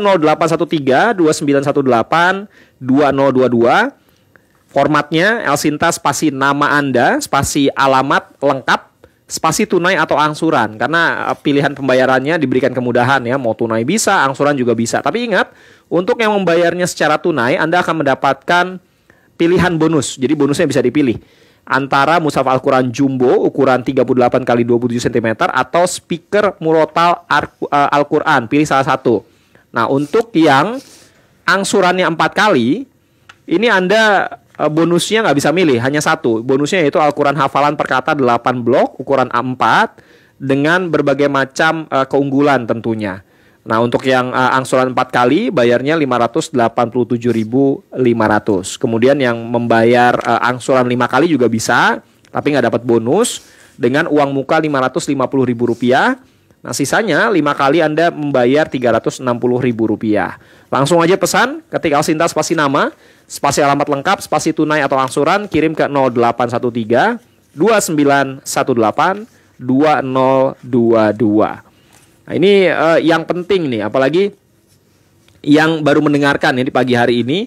081329182022 formatnya Elsinta spasi nama Anda spasi alamat lengkap spasi tunai atau angsuran karena eh, pilihan pembayarannya diberikan kemudahan ya mau tunai bisa angsuran juga bisa tapi ingat untuk yang membayarnya secara tunai Anda akan mendapatkan pilihan bonus jadi bonusnya bisa dipilih antara mushaf Al-Qur'an jumbo ukuran 38 kali 27 cm atau speaker murotal eh, Al-Qur'an, pilih salah satu. Nah, untuk yang angsurannya empat kali, ini Anda eh, bonusnya nggak bisa milih, hanya satu. Bonusnya yaitu Al-Quran hafalan perkata 8 blok, ukuran A4, dengan berbagai macam eh, keunggulan tentunya. Nah, untuk yang uh, angsuran 4 kali bayarnya 587.500. Kemudian yang membayar uh, angsuran 5 kali juga bisa, tapi nggak dapat bonus dengan uang muka rp rupiah. Nah, sisanya 5 kali Anda membayar rp rupiah. Langsung aja pesan, ketik Alsinta spasi nama, spasi alamat lengkap, spasi tunai atau angsuran, kirim ke 0813 2918 2022. Nah, ini uh, yang penting nih, apalagi yang baru mendengarkan ini pagi hari ini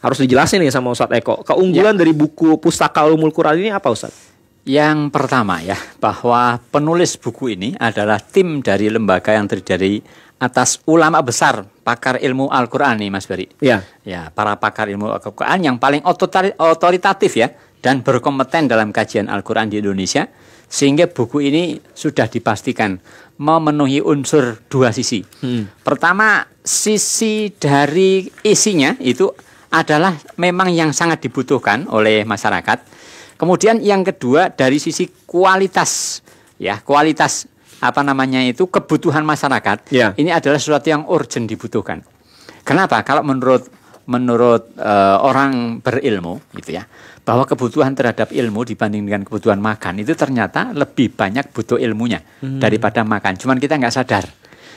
harus dijelasin nih sama Ustadz Eko. Keunggulan ya. dari buku Pustaka Ulumul Quran ini apa Ustadz? Yang pertama ya, bahwa penulis buku ini adalah tim dari lembaga yang terdiri atas ulama besar, pakar ilmu Al-Qur'an nih Mas Beri. Ya. Ya, para pakar ilmu Al-Qur'an yang paling otoritatif ya dan berkompeten dalam kajian Al-Quran di Indonesia, sehingga buku ini sudah dipastikan memenuhi unsur dua sisi. Hmm. Pertama, sisi dari isinya itu adalah memang yang sangat dibutuhkan oleh masyarakat. Kemudian yang kedua dari sisi kualitas, ya kualitas apa namanya itu kebutuhan masyarakat. Ya. Ini adalah sesuatu yang urgent dibutuhkan. Kenapa? Kalau menurut menurut uh, orang berilmu gitu ya bahwa kebutuhan terhadap ilmu dibanding dengan kebutuhan makan itu ternyata lebih banyak butuh ilmunya hmm. daripada makan. Cuman kita nggak sadar.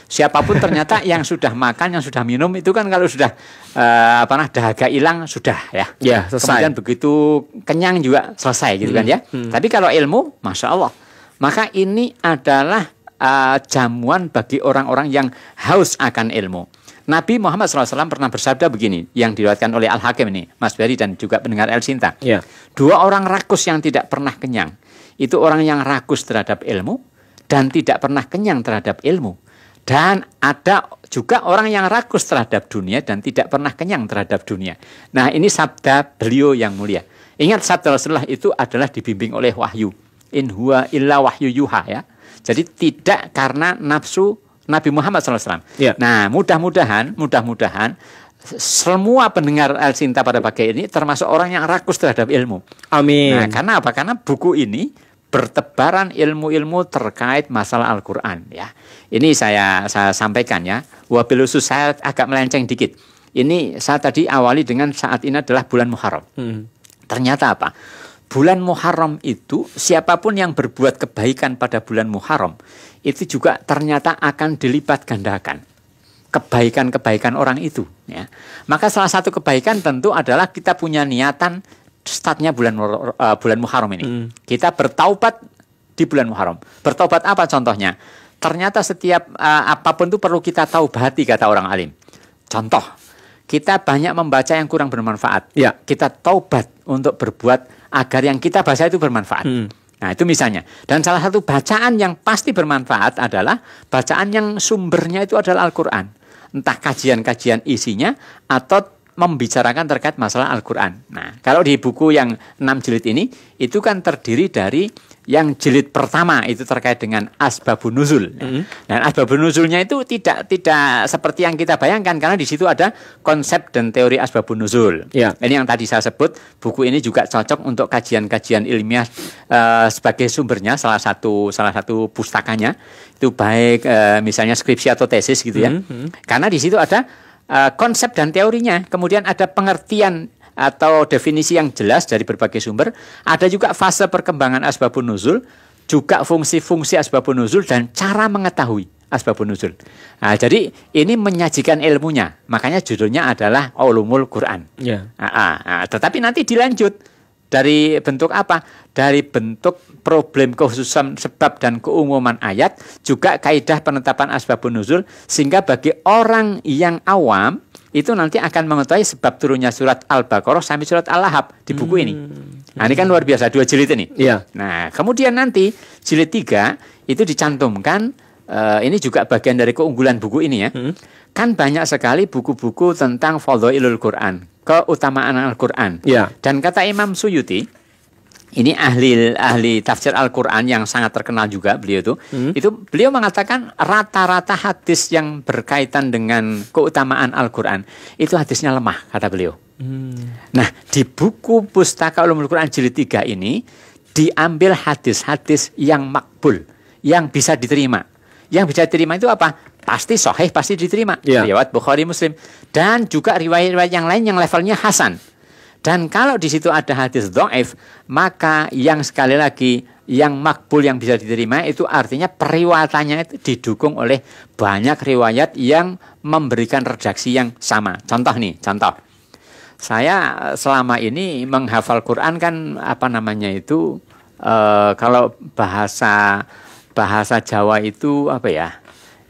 Siapapun ternyata *laughs* yang sudah makan, yang sudah minum itu kan kalau sudah uh, apa nah dahaga hilang sudah ya. Ya, selesai. Kemudian begitu kenyang juga selesai gitu kan, hmm. kan ya. Hmm. Tapi kalau ilmu, masya Allah, maka ini adalah uh, jamuan bagi orang-orang yang haus akan ilmu. Nabi Muhammad SAW pernah bersabda begini, yang diriwayatkan oleh Al Hakim ini, Mas Beri dan juga pendengar El Sinta. Ya. Dua orang rakus yang tidak pernah kenyang, itu orang yang rakus terhadap ilmu dan tidak pernah kenyang terhadap ilmu. Dan ada juga orang yang rakus terhadap dunia dan tidak pernah kenyang terhadap dunia. Nah ini sabda beliau yang mulia. Ingat sabda Rasulullah itu adalah dibimbing oleh wahyu. In huwa illa wahyu yuha ya. Jadi tidak karena nafsu Nabi Muhammad SAW. Ya. Nah, mudah-mudahan, mudah-mudahan semua pendengar Al Sinta pada pagi ini termasuk orang yang rakus terhadap ilmu. Amin. Nah, karena apa? Karena buku ini bertebaran ilmu-ilmu terkait masalah Al-Qur'an ya. Ini saya saya sampaikan ya. Wabil khusus saya agak melenceng dikit. Ini saya tadi awali dengan saat ini adalah bulan Muharram. Hmm. Ternyata apa? bulan Muharram itu siapapun yang berbuat kebaikan pada bulan Muharram itu juga ternyata akan dilipat gandakan kebaikan-kebaikan orang itu ya. Maka salah satu kebaikan tentu adalah kita punya niatan startnya bulan uh, bulan Muharram ini. Hmm. Kita bertaubat di bulan Muharram. Bertaubat apa contohnya? Ternyata setiap uh, apapun itu perlu kita tahu taubati kata orang alim. Contoh, kita banyak membaca yang kurang bermanfaat. Ya. Kita taubat untuk berbuat agar yang kita baca itu bermanfaat. Hmm. Nah, itu misalnya. Dan salah satu bacaan yang pasti bermanfaat adalah bacaan yang sumbernya itu adalah Al-Qur'an. Entah kajian-kajian isinya atau membicarakan terkait masalah Al-Quran. Nah, kalau di buku yang 6 jilid ini, itu kan terdiri dari yang jilid pertama itu terkait dengan asbabun nuzul. Mm -hmm. Dan asbabun nuzulnya itu tidak tidak seperti yang kita bayangkan karena di situ ada konsep dan teori asbabun nuzul. Yeah. Ini yang tadi saya sebut, buku ini juga cocok untuk kajian-kajian ilmiah uh, sebagai sumbernya salah satu salah satu pustakanya. Itu baik uh, misalnya skripsi atau tesis gitu ya. Mm -hmm. Karena di situ ada uh, konsep dan teorinya, kemudian ada pengertian atau definisi yang jelas dari berbagai sumber, ada juga fase perkembangan asbabun nuzul, juga fungsi-fungsi asbabun nuzul dan cara mengetahui asbabun nuzul. Nah, jadi ini menyajikan ilmunya, makanya judulnya adalah ulumul Quran. Yeah. Ya. Nah, nah, tetapi nanti dilanjut dari bentuk apa? Dari bentuk problem kehususan sebab dan keumuman ayat, juga kaidah penetapan asbabun nuzul sehingga bagi orang yang awam itu nanti akan mengetahui sebab turunnya surat Al-Baqarah sampai surat Al-Lahab di buku hmm. ini. Nah, ini kan luar biasa dua jilid ini. Iya. Nah, kemudian nanti jilid tiga itu dicantumkan uh, ini juga bagian dari keunggulan buku ini ya. Hmm. Kan banyak sekali buku-buku tentang fadhailul Quran keutamaan Al-Qur'an. Ya. Dan kata Imam Suyuti, ini ahli ahli tafsir Al-Qur'an yang sangat terkenal juga beliau itu. Hmm. Itu beliau mengatakan rata-rata hadis yang berkaitan dengan keutamaan Al-Qur'an itu hadisnya lemah kata beliau. Hmm. Nah, di buku Pustaka Ulumul Quran jilid 3 ini diambil hadis-hadis yang makbul, yang bisa diterima. Yang bisa diterima itu apa? pasti sahih pasti diterima yeah. Iya. riwayat Bukhari Muslim dan juga riwayat-riwayat yang lain yang levelnya hasan dan kalau di situ ada hadis dhaif, maka yang sekali lagi yang makbul yang bisa diterima itu artinya periwatannya itu didukung oleh banyak riwayat yang memberikan redaksi yang sama contoh nih contoh saya eh, selama ini menghafal Quran kan apa namanya itu e, kalau bahasa bahasa Jawa itu apa ya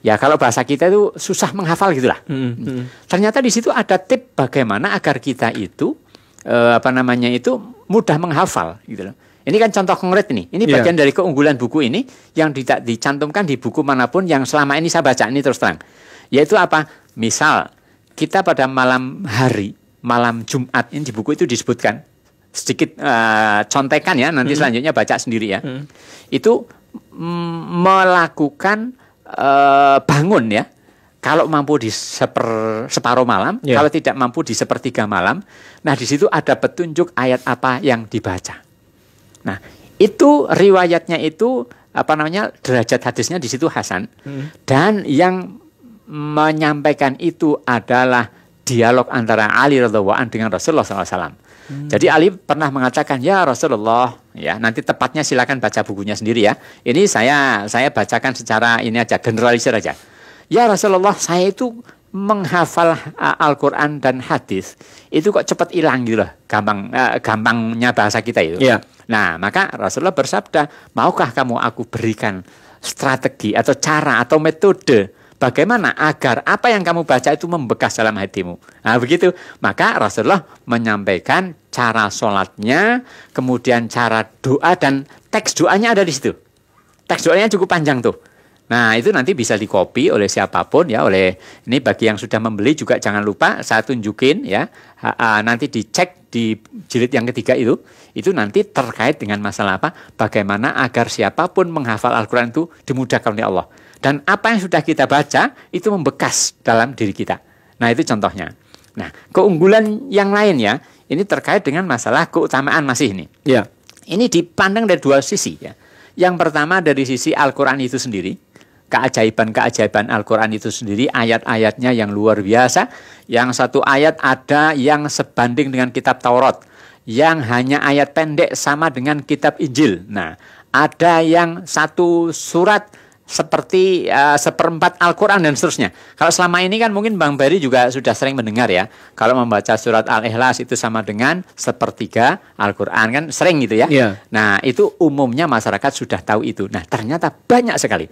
ya kalau bahasa kita itu susah menghafal gitulah. Hmm, hmm, hmm. Ternyata di situ ada tip bagaimana agar kita itu eh, apa namanya itu mudah menghafal gitu loh. Ini kan contoh konkret nih. Ini iya. bagian yeah. dari keunggulan buku ini yang di, dicantumkan di buku manapun yang selama ini saya baca ini terus terang. Yaitu apa? Misal kita pada malam hari, malam Jumat ini di buku itu disebutkan sedikit uh, contekan ya nanti hmm. selanjutnya baca sendiri ya. Hmm. Itu mm, melakukan Eh, bangun ya. Kalau mampu di seper, separuh malam, yeah. kalau tidak mampu di sepertiga malam, nah di situ ada petunjuk ayat apa yang dibaca. Nah itu riwayatnya itu apa namanya derajat hadisnya di situ Hasan hmm. dan yang menyampaikan itu adalah dialog antara Ali radhiallahu dengan Rasulullah SAW. Hmm. Jadi Ali pernah mengatakan, "Ya Rasulullah, ya nanti tepatnya silakan baca bukunya sendiri ya. Ini saya saya bacakan secara ini aja generalisir aja. Ya Rasulullah, saya itu menghafal Al-Qur'an dan hadis itu kok cepat hilang gitu loh. Gampang uh, gampangnya bahasa kita itu. Yeah. Nah, maka Rasulullah bersabda, "Maukah kamu aku berikan strategi atau cara atau metode Bagaimana agar apa yang kamu baca itu membekas dalam hatimu? Nah, begitu. Maka Rasulullah menyampaikan cara sholatnya, kemudian cara doa dan teks doanya ada di situ. Teks doanya cukup panjang tuh. Nah itu nanti bisa dikopi oleh siapapun ya oleh ini bagi yang sudah membeli juga jangan lupa saya tunjukin ya nanti dicek di jilid yang ketiga itu itu nanti terkait dengan masalah apa bagaimana agar siapapun menghafal Al-Quran itu dimudahkan oleh Allah dan apa yang sudah kita baca itu membekas dalam diri kita. Nah, itu contohnya. Nah, keunggulan yang lain ya, ini terkait dengan masalah keutamaan masih ini. Ya. Ini dipandang dari dua sisi ya. Yang pertama dari sisi Al-Qur'an itu sendiri, keajaiban-keajaiban Al-Qur'an itu sendiri, ayat-ayatnya yang luar biasa. Yang satu ayat ada yang sebanding dengan kitab Taurat, yang hanya ayat pendek sama dengan kitab Injil. Nah, ada yang satu surat seperti uh, seperempat Al-Quran dan seterusnya. Kalau selama ini kan mungkin Bang Bari juga sudah sering mendengar ya, kalau membaca surat Al-Ikhlas itu sama dengan sepertiga Al-Quran kan sering gitu ya. Yeah. Nah itu umumnya masyarakat sudah tahu itu. Nah ternyata banyak sekali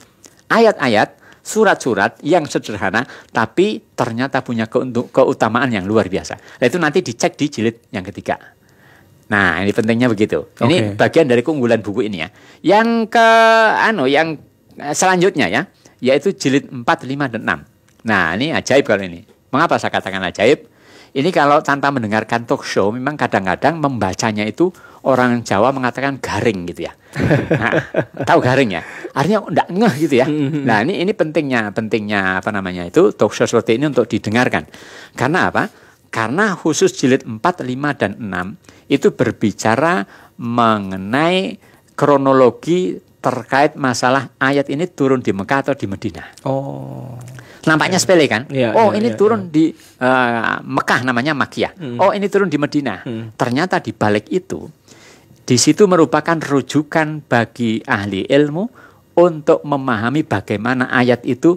ayat-ayat, surat-surat yang sederhana tapi ternyata punya keutamaan yang luar biasa. Nah itu nanti dicek di jilid yang ketiga. Nah, ini pentingnya begitu. Ini okay. bagian dari keunggulan buku ini ya. Yang ke anu yang Nah, selanjutnya ya, yaitu jilid 4, 5, dan 6. Nah, ini ajaib kalau ini. Mengapa saya katakan ajaib? Ini kalau tanpa mendengarkan talk show, memang kadang-kadang membacanya itu orang Jawa mengatakan garing gitu ya. Nah, *laughs* tahu garing ya? Artinya enggak ngeh gitu ya. Mm-hmm. Nah, ini ini pentingnya pentingnya apa namanya itu talk show seperti ini untuk didengarkan. Karena apa? Karena khusus jilid 4, 5 dan 6 itu berbicara mengenai kronologi terkait masalah ayat ini turun di Mekah atau di Medina. Oh. Nampaknya yeah. sepele kan? Yeah, oh, yeah, ini iya, turun iya. di uh, Mekah namanya Makkiyah. Mm. Oh, ini turun di Medina. Mm. Ternyata di balik itu di situ merupakan rujukan bagi ahli ilmu untuk memahami bagaimana ayat itu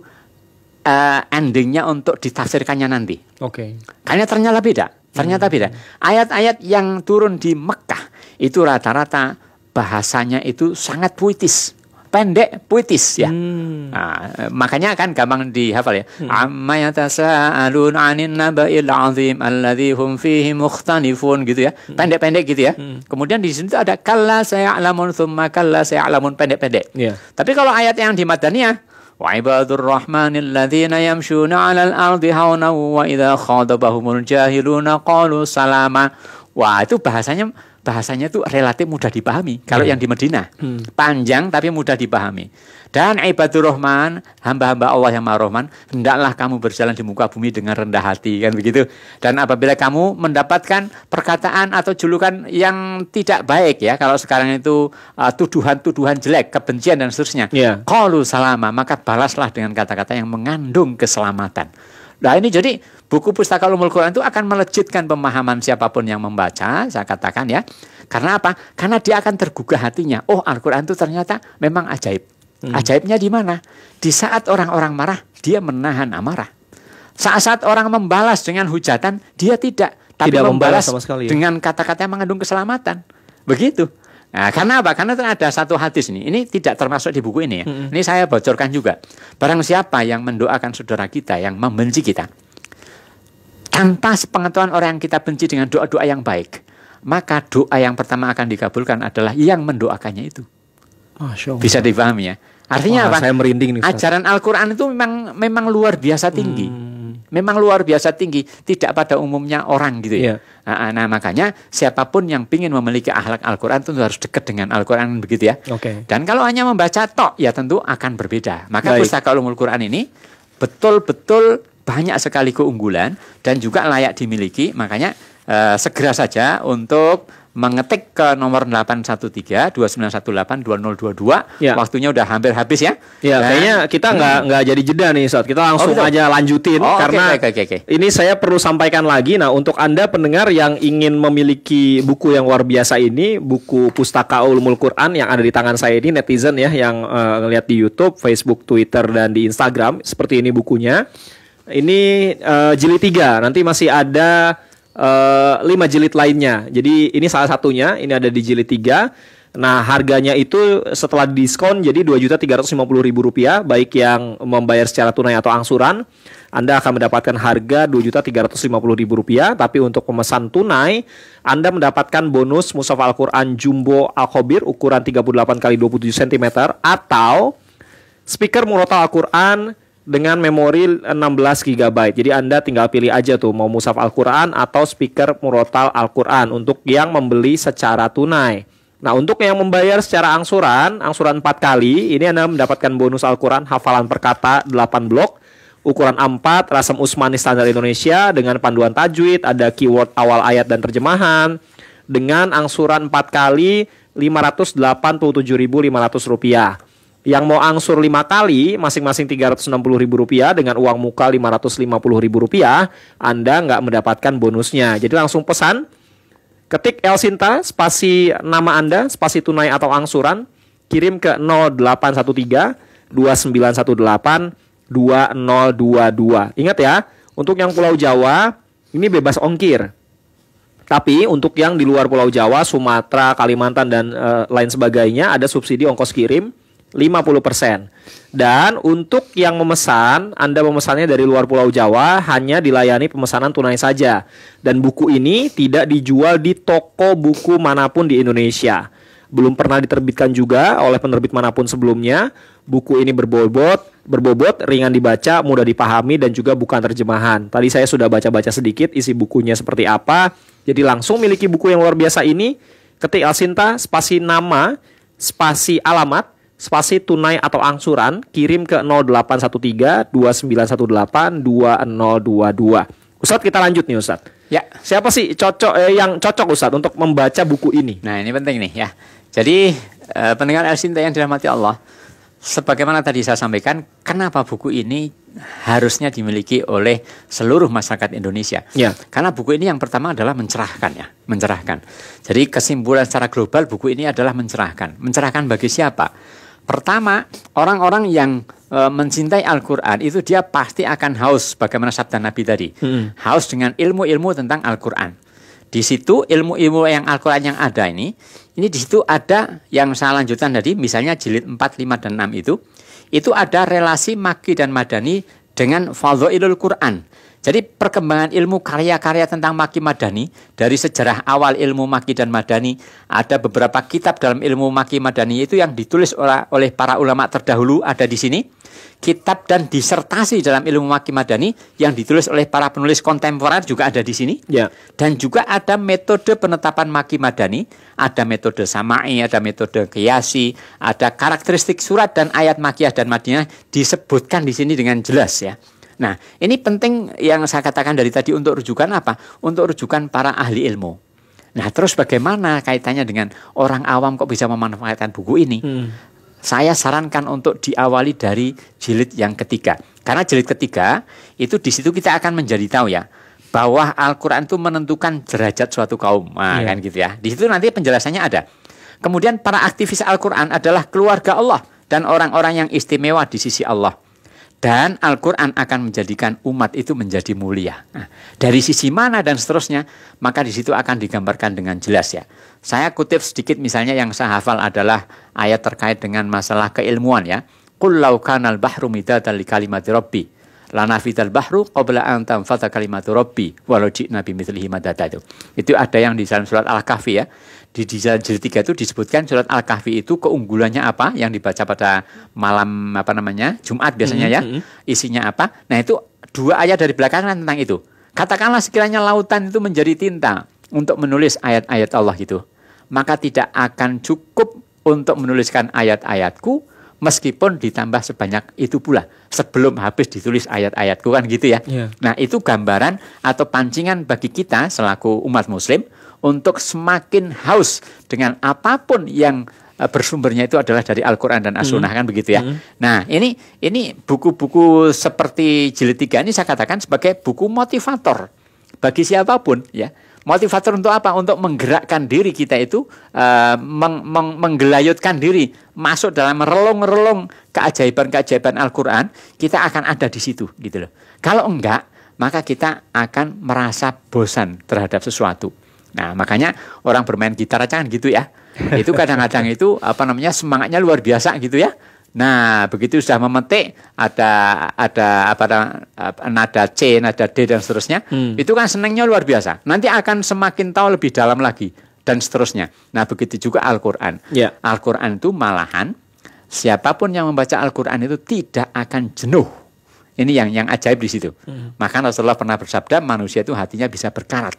uh, endingnya untuk ditafsirkannya nanti. Oke. Okay. Karena ternyata beda. Ternyata hmm. beda. Ayat-ayat yang turun di Mekah itu rata-rata bahasanya itu sangat puitis pendek puitis ya. Hmm. Nah, makanya kan gampang dihafal ya. Hmm. Amma yatasaalun 'anin naba'il 'azim alladzi hum fihi mukhtalifun gitu ya. Hmm. Pendek-pendek gitu ya. Hmm. Kemudian di situ ada kalla alamun tsumma kalla alamun pendek-pendek. Ya. Tapi kalau ayat yang di Madaniyah wa ibadur rahmanil ladzina yamshuna alal ardi hawna wa idza khadabahumul jahiluna qalu salama Wah itu bahasanya bahasanya itu relatif mudah dipahami. Kalau iya. yang di Medina hmm. panjang tapi mudah dipahami. Dan ibadur Rohman hamba-hamba Allah yang maha rahman, hendaklah kamu berjalan di muka bumi dengan rendah hati kan begitu. Dan apabila kamu mendapatkan perkataan atau julukan yang tidak baik ya, kalau sekarang itu uh, tuduhan-tuduhan jelek, kebencian dan seterusnya. Yeah. Qalu salama, maka balaslah dengan kata-kata yang mengandung keselamatan. Nah ini jadi buku pustaka Ulumul Quran itu akan melejitkan pemahaman siapapun yang membaca, saya katakan ya. Karena apa? Karena dia akan tergugah hatinya. Oh Al-Quran itu ternyata memang ajaib. Hmm. Ajaibnya di mana? Di saat orang-orang marah, dia menahan amarah. Saat-saat orang membalas dengan hujatan, dia tidak. Tapi tidak membalas, membalas sama sekali, ya? dengan kata-kata yang mengandung keselamatan. Begitu. Nah, karena apa? Karena kan ada satu hadis nih. Ini tidak termasuk di buku ini ya. Hmm. Ini saya bocorkan juga. Barang siapa yang mendoakan saudara kita yang membenci kita tanpa sepengetahuan orang yang kita benci dengan doa-doa yang baik, maka doa yang pertama akan dikabulkan adalah yang mendoakannya itu. Bisa dipahami ya. Artinya Wah, apa? Saya merinding nih. Ajaran Al-Qur'an itu memang memang luar biasa tinggi. Hmm memang luar biasa tinggi, tidak pada umumnya orang gitu ya. Yeah. Iya. Ah, nah, makanya siapapun yang ingin memiliki akhlak Al-Qur'an tentu harus dekat dengan Al-Qur'an begitu ya. Okay. Dan kalau hanya membaca tok ya tentu akan berbeda. Maka Baik. pustaka Ulumul Qur'an ini betul-betul banyak sekali keunggulan dan juga layak dimiliki. Makanya uh, segera saja untuk mengetik ke nomor 813-2918-2022. Ya. Waktunya udah hampir habis ya. Ya, nah, kayaknya kita hmm. nggak hmm. nggak jadi jeda nih, saat Kita langsung oh, aja lanjutin oh, karena okay, okay, okay. ini saya perlu sampaikan lagi. Nah, untuk Anda pendengar yang ingin memiliki buku yang luar biasa ini, buku Pustaka Ulumul Quran yang ada di tangan saya ini netizen ya yang uh, eh, ngelihat di YouTube, Facebook, Twitter dan di Instagram. Seperti ini bukunya. Ini uh, jilid 3. Nanti masih ada Eh, lima 5 jilid lainnya. Jadi ini salah satunya, ini ada di jilid 3. Nah, harganya itu setelah diskon jadi Rp2.350.000 baik yang membayar secara tunai atau angsuran. Anda akan mendapatkan harga Rp2.350.000, tapi untuk pemesan tunai Anda mendapatkan bonus mushaf Al-Qur'an jumbo Al-Khabir ukuran 38 x 27 cm atau speaker murotal Al-Qur'an dengan memori 16 GB. Jadi Anda tinggal pilih aja tuh mau musaf Al-Qur'an atau speaker murotal Al-Qur'an untuk yang membeli secara tunai. Nah, untuk yang membayar secara angsuran, angsuran 4 kali, ini Anda mendapatkan bonus Al-Qur'an hafalan perkata 8 blok ukuran A4 rasam Usmani standar Indonesia dengan panduan tajwid, ada keyword awal ayat dan terjemahan dengan angsuran 4 kali Rp587.500 yang mau angsur 5 kali masing-masing rp rupiah dengan uang muka rp rupiah, Anda nggak mendapatkan bonusnya. Jadi langsung pesan ketik El Sinta spasi nama Anda spasi tunai atau angsuran kirim ke nol 0813 2918 2022. Ingat ya, untuk yang Pulau Jawa ini bebas ongkir. Tapi untuk yang di luar Pulau Jawa, Sumatera, Kalimantan dan uh, lain sebagainya ada subsidi ongkos kirim 50%. Dan untuk yang memesan, Anda memesannya dari luar Pulau Jawa hanya dilayani pemesanan tunai saja. Dan buku ini tidak dijual di toko buku manapun di Indonesia. Belum pernah diterbitkan juga oleh penerbit manapun sebelumnya. Buku ini berbobot, berbobot, ringan dibaca, mudah dipahami dan juga bukan terjemahan. Tadi saya sudah baca-baca sedikit isi bukunya seperti apa. Jadi langsung miliki buku yang luar biasa ini. Ketik Alsinta spasi nama, spasi alamat, spasi tunai atau angsuran kirim ke 0813 2918 2022. Ustadz kita lanjut nih Ustadz. Ya. Siapa sih cocok eh, yang cocok Ustadz untuk membaca buku ini? Nah ini penting nih ya. Jadi eh, pendengar Elsinta yang dirahmati Allah, sebagaimana tadi saya sampaikan, kenapa buku ini harusnya dimiliki oleh seluruh masyarakat Indonesia? Ya. Karena buku ini yang pertama adalah mencerahkan ya, mencerahkan. Jadi kesimpulan secara global buku ini adalah mencerahkan. Mencerahkan bagi siapa? Pertama, orang-orang yang e, mencintai Al-Quran itu dia pasti akan haus bagaimana sabda Nabi tadi. Hmm. Haus dengan ilmu-ilmu tentang Al-Quran. Di situ ilmu-ilmu yang Al-Quran yang ada ini, ini di situ ada yang saya lanjutan tadi, misalnya jilid 4, 5, dan 6 itu, itu ada relasi Maki dan Madani dengan idul Quran jadi perkembangan ilmu karya-karya tentang Maki Madani dari sejarah awal ilmu Maki dan Madani ada beberapa kitab dalam ilmu Maki Madani itu yang ditulis oleh para ulama terdahulu ada di sini kitab dan disertasi dalam ilmu Maki Madani yang ditulis oleh para penulis kontemporer juga ada di sini ya. dan juga ada metode penetapan Maki Madani ada metode samai ada metode kiasi ada karakteristik surat dan ayat Makiyah dan Madinah disebutkan di sini dengan jelas ya Nah, ini penting yang saya katakan dari tadi untuk rujukan apa? Untuk rujukan para ahli ilmu. Nah, terus bagaimana kaitannya dengan orang awam kok bisa memanfaatkan buku ini? Hmm. Saya sarankan untuk diawali dari jilid yang ketiga. Karena jilid ketiga itu di situ kita akan menjadi tahu ya bahwa Al-Qur'an itu menentukan derajat suatu kaum. Nah, yeah. kan gitu ya. Di situ nanti penjelasannya ada. Kemudian para aktivis Al-Qur'an adalah keluarga Allah dan orang-orang yang istimewa di sisi Allah dan Al-Quran akan menjadikan umat itu menjadi mulia. Nah, dari sisi mana dan seterusnya, maka di situ akan digambarkan dengan jelas ya. Saya kutip sedikit misalnya yang saya hafal adalah ayat terkait dengan masalah keilmuan ya. Qul lau kanal al-bahru midadal li kalimati rabbi lanafital bahru qobla antam fata kalimati rabbi walau ji'na bimithlihi madada itu. Itu ada yang di dalam surat Al-Kahfi ya di jilid 3 itu disebutkan surat Al-Kahfi itu keunggulannya apa yang dibaca pada malam apa namanya Jumat biasanya hmm, ya hmm, hmm. isinya apa nah itu dua ayat dari belakangan tentang itu katakanlah sekiranya lautan itu menjadi tinta untuk menulis ayat-ayat Allah gitu maka tidak akan cukup untuk menuliskan ayat-ayatku meskipun ditambah sebanyak itu pula sebelum habis ditulis ayat-ayatku kan gitu ya yeah. nah itu gambaran atau pancingan bagi kita selaku umat muslim untuk semakin haus dengan apapun yang eh, bersumbernya itu adalah dari Al-Quran dan As-Sunnah hmm. kan begitu ya. Hmm. Nah ini ini buku-buku seperti jilid tiga ini saya katakan sebagai buku motivator bagi siapapun ya. Motivator untuk apa? Untuk menggerakkan diri kita itu uh, meng meng menggelayutkan diri masuk dalam relung-relung keajaiban-keajaiban Al-Quran kita akan ada di situ gitu loh. Kalau enggak maka kita akan merasa bosan terhadap sesuatu Nah, makanya orang bermain gitar aja kan gitu ya. *laughs* Itu kadang-kadang itu apa namanya semangatnya luar biasa gitu ya. Nah, begitu sudah memetik ada ada apa nada C, nada D dan seterusnya, hmm. itu kan senangnya luar biasa. Nanti akan semakin tahu lebih dalam lagi dan seterusnya. Nah, begitu juga Al-Qur'an. Yeah. Al-Qur'an itu malahan siapapun yang membaca Al-Qur'an itu tidak akan jenuh. Ini yang yang ajaib di situ. Hmm. Maka Rasulullah pernah bersabda, manusia itu hatinya bisa berkarat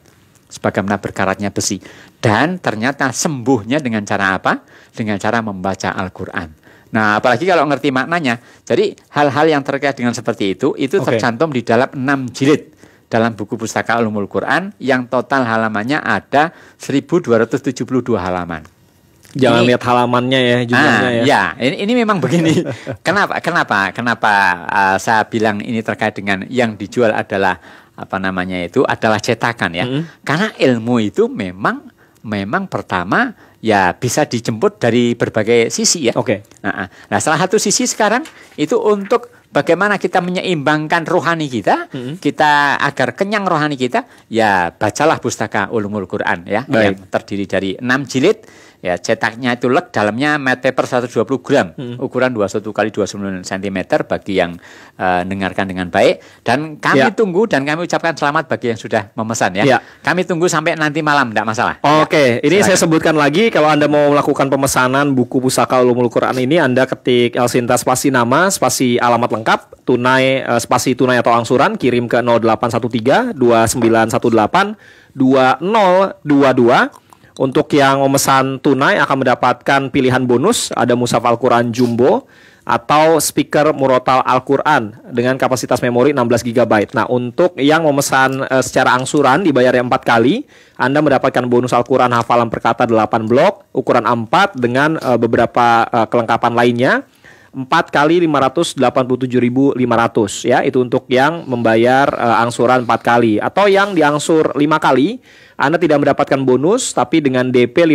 sebagaimana berkaratnya besi. Dan ternyata sembuhnya dengan cara apa? Dengan cara membaca Al-Quran. Nah, apalagi kalau ngerti maknanya. Jadi hal-hal yang terkait dengan seperti itu, itu okay. tercantum di dalam enam jilid dalam buku pustaka Ulumul Quran yang total halamannya ada 1272 halaman. Jangan ini, lihat halamannya ya jumlahnya ah, ya. Ya, ini, ini memang begini. *laughs* kenapa? Kenapa? Kenapa uh, saya bilang ini terkait dengan yang dijual adalah apa namanya itu adalah cetakan ya. -hmm. Karena ilmu itu memang memang pertama ya bisa dijemput dari berbagai sisi ya. Oke. Okay. Nah, ah. nah, salah satu sisi sekarang itu untuk bagaimana kita menyeimbangkan rohani kita, hmm kita agar kenyang rohani kita, ya bacalah pustaka Ulumul Quran ya Baik. yang terdiri dari enam jilid ya cetaknya itu leg dalamnya meter per 120 gram hmm. ukuran 21 kali 29 cm bagi yang uh, dengarkan dengan baik dan kami ya. tunggu dan kami ucapkan selamat bagi yang sudah memesan ya, ya. kami tunggu sampai nanti malam tidak masalah oke ya, ini Silahkan. saya sebutkan lagi kalau anda mau melakukan pemesanan buku pusaka ulumul Quran ini anda ketik Elsinta spasi nama spasi alamat lengkap tunai eh, spasi tunai atau angsuran kirim ke 0813 2918 2022 untuk yang memesan tunai akan mendapatkan pilihan bonus ada musaf Al-Qur'an jumbo atau speaker Murotal Al-Qur'an dengan kapasitas memori 16 GB. Nah, untuk yang memesan e, secara angsuran dibayar 4 kali, Anda mendapatkan bonus Al-Qur'an hafalan perkata 8 blok ukuran empat 4 dengan e, beberapa e, kelengkapan lainnya 4 kali 587.500 ya itu untuk yang membayar uh, angsuran 4 kali atau yang diangsur 5 kali Anda tidak mendapatkan bonus tapi dengan DP rp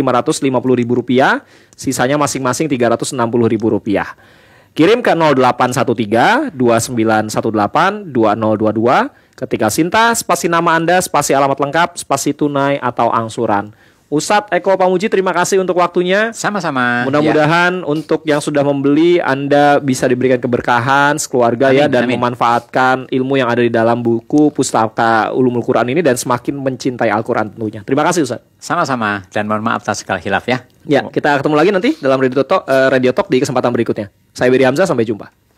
rupiah sisanya masing-masing Rp360.000 kirim ke 0813 2918 2022 ketika Sinta spasi nama Anda spasi alamat lengkap spasi tunai atau angsuran Ustadz Eko Pamuji terima kasih untuk waktunya. Sama-sama. Mudah-mudahan ya. untuk yang sudah membeli Anda bisa diberikan keberkahan sekeluarga ya, amin, ya dan amin. memanfaatkan ilmu yang ada di dalam buku Pustaka Ulumul Quran ini dan semakin mencintai Al-Qur'an tentunya. Terima kasih Ustadz. Sama-sama dan mohon maaf atas segala khilaf ya. Ya, kita ketemu lagi nanti dalam Radio Talk, uh, eh, Radio Talk di kesempatan berikutnya. Saya Beri Hamzah sampai jumpa.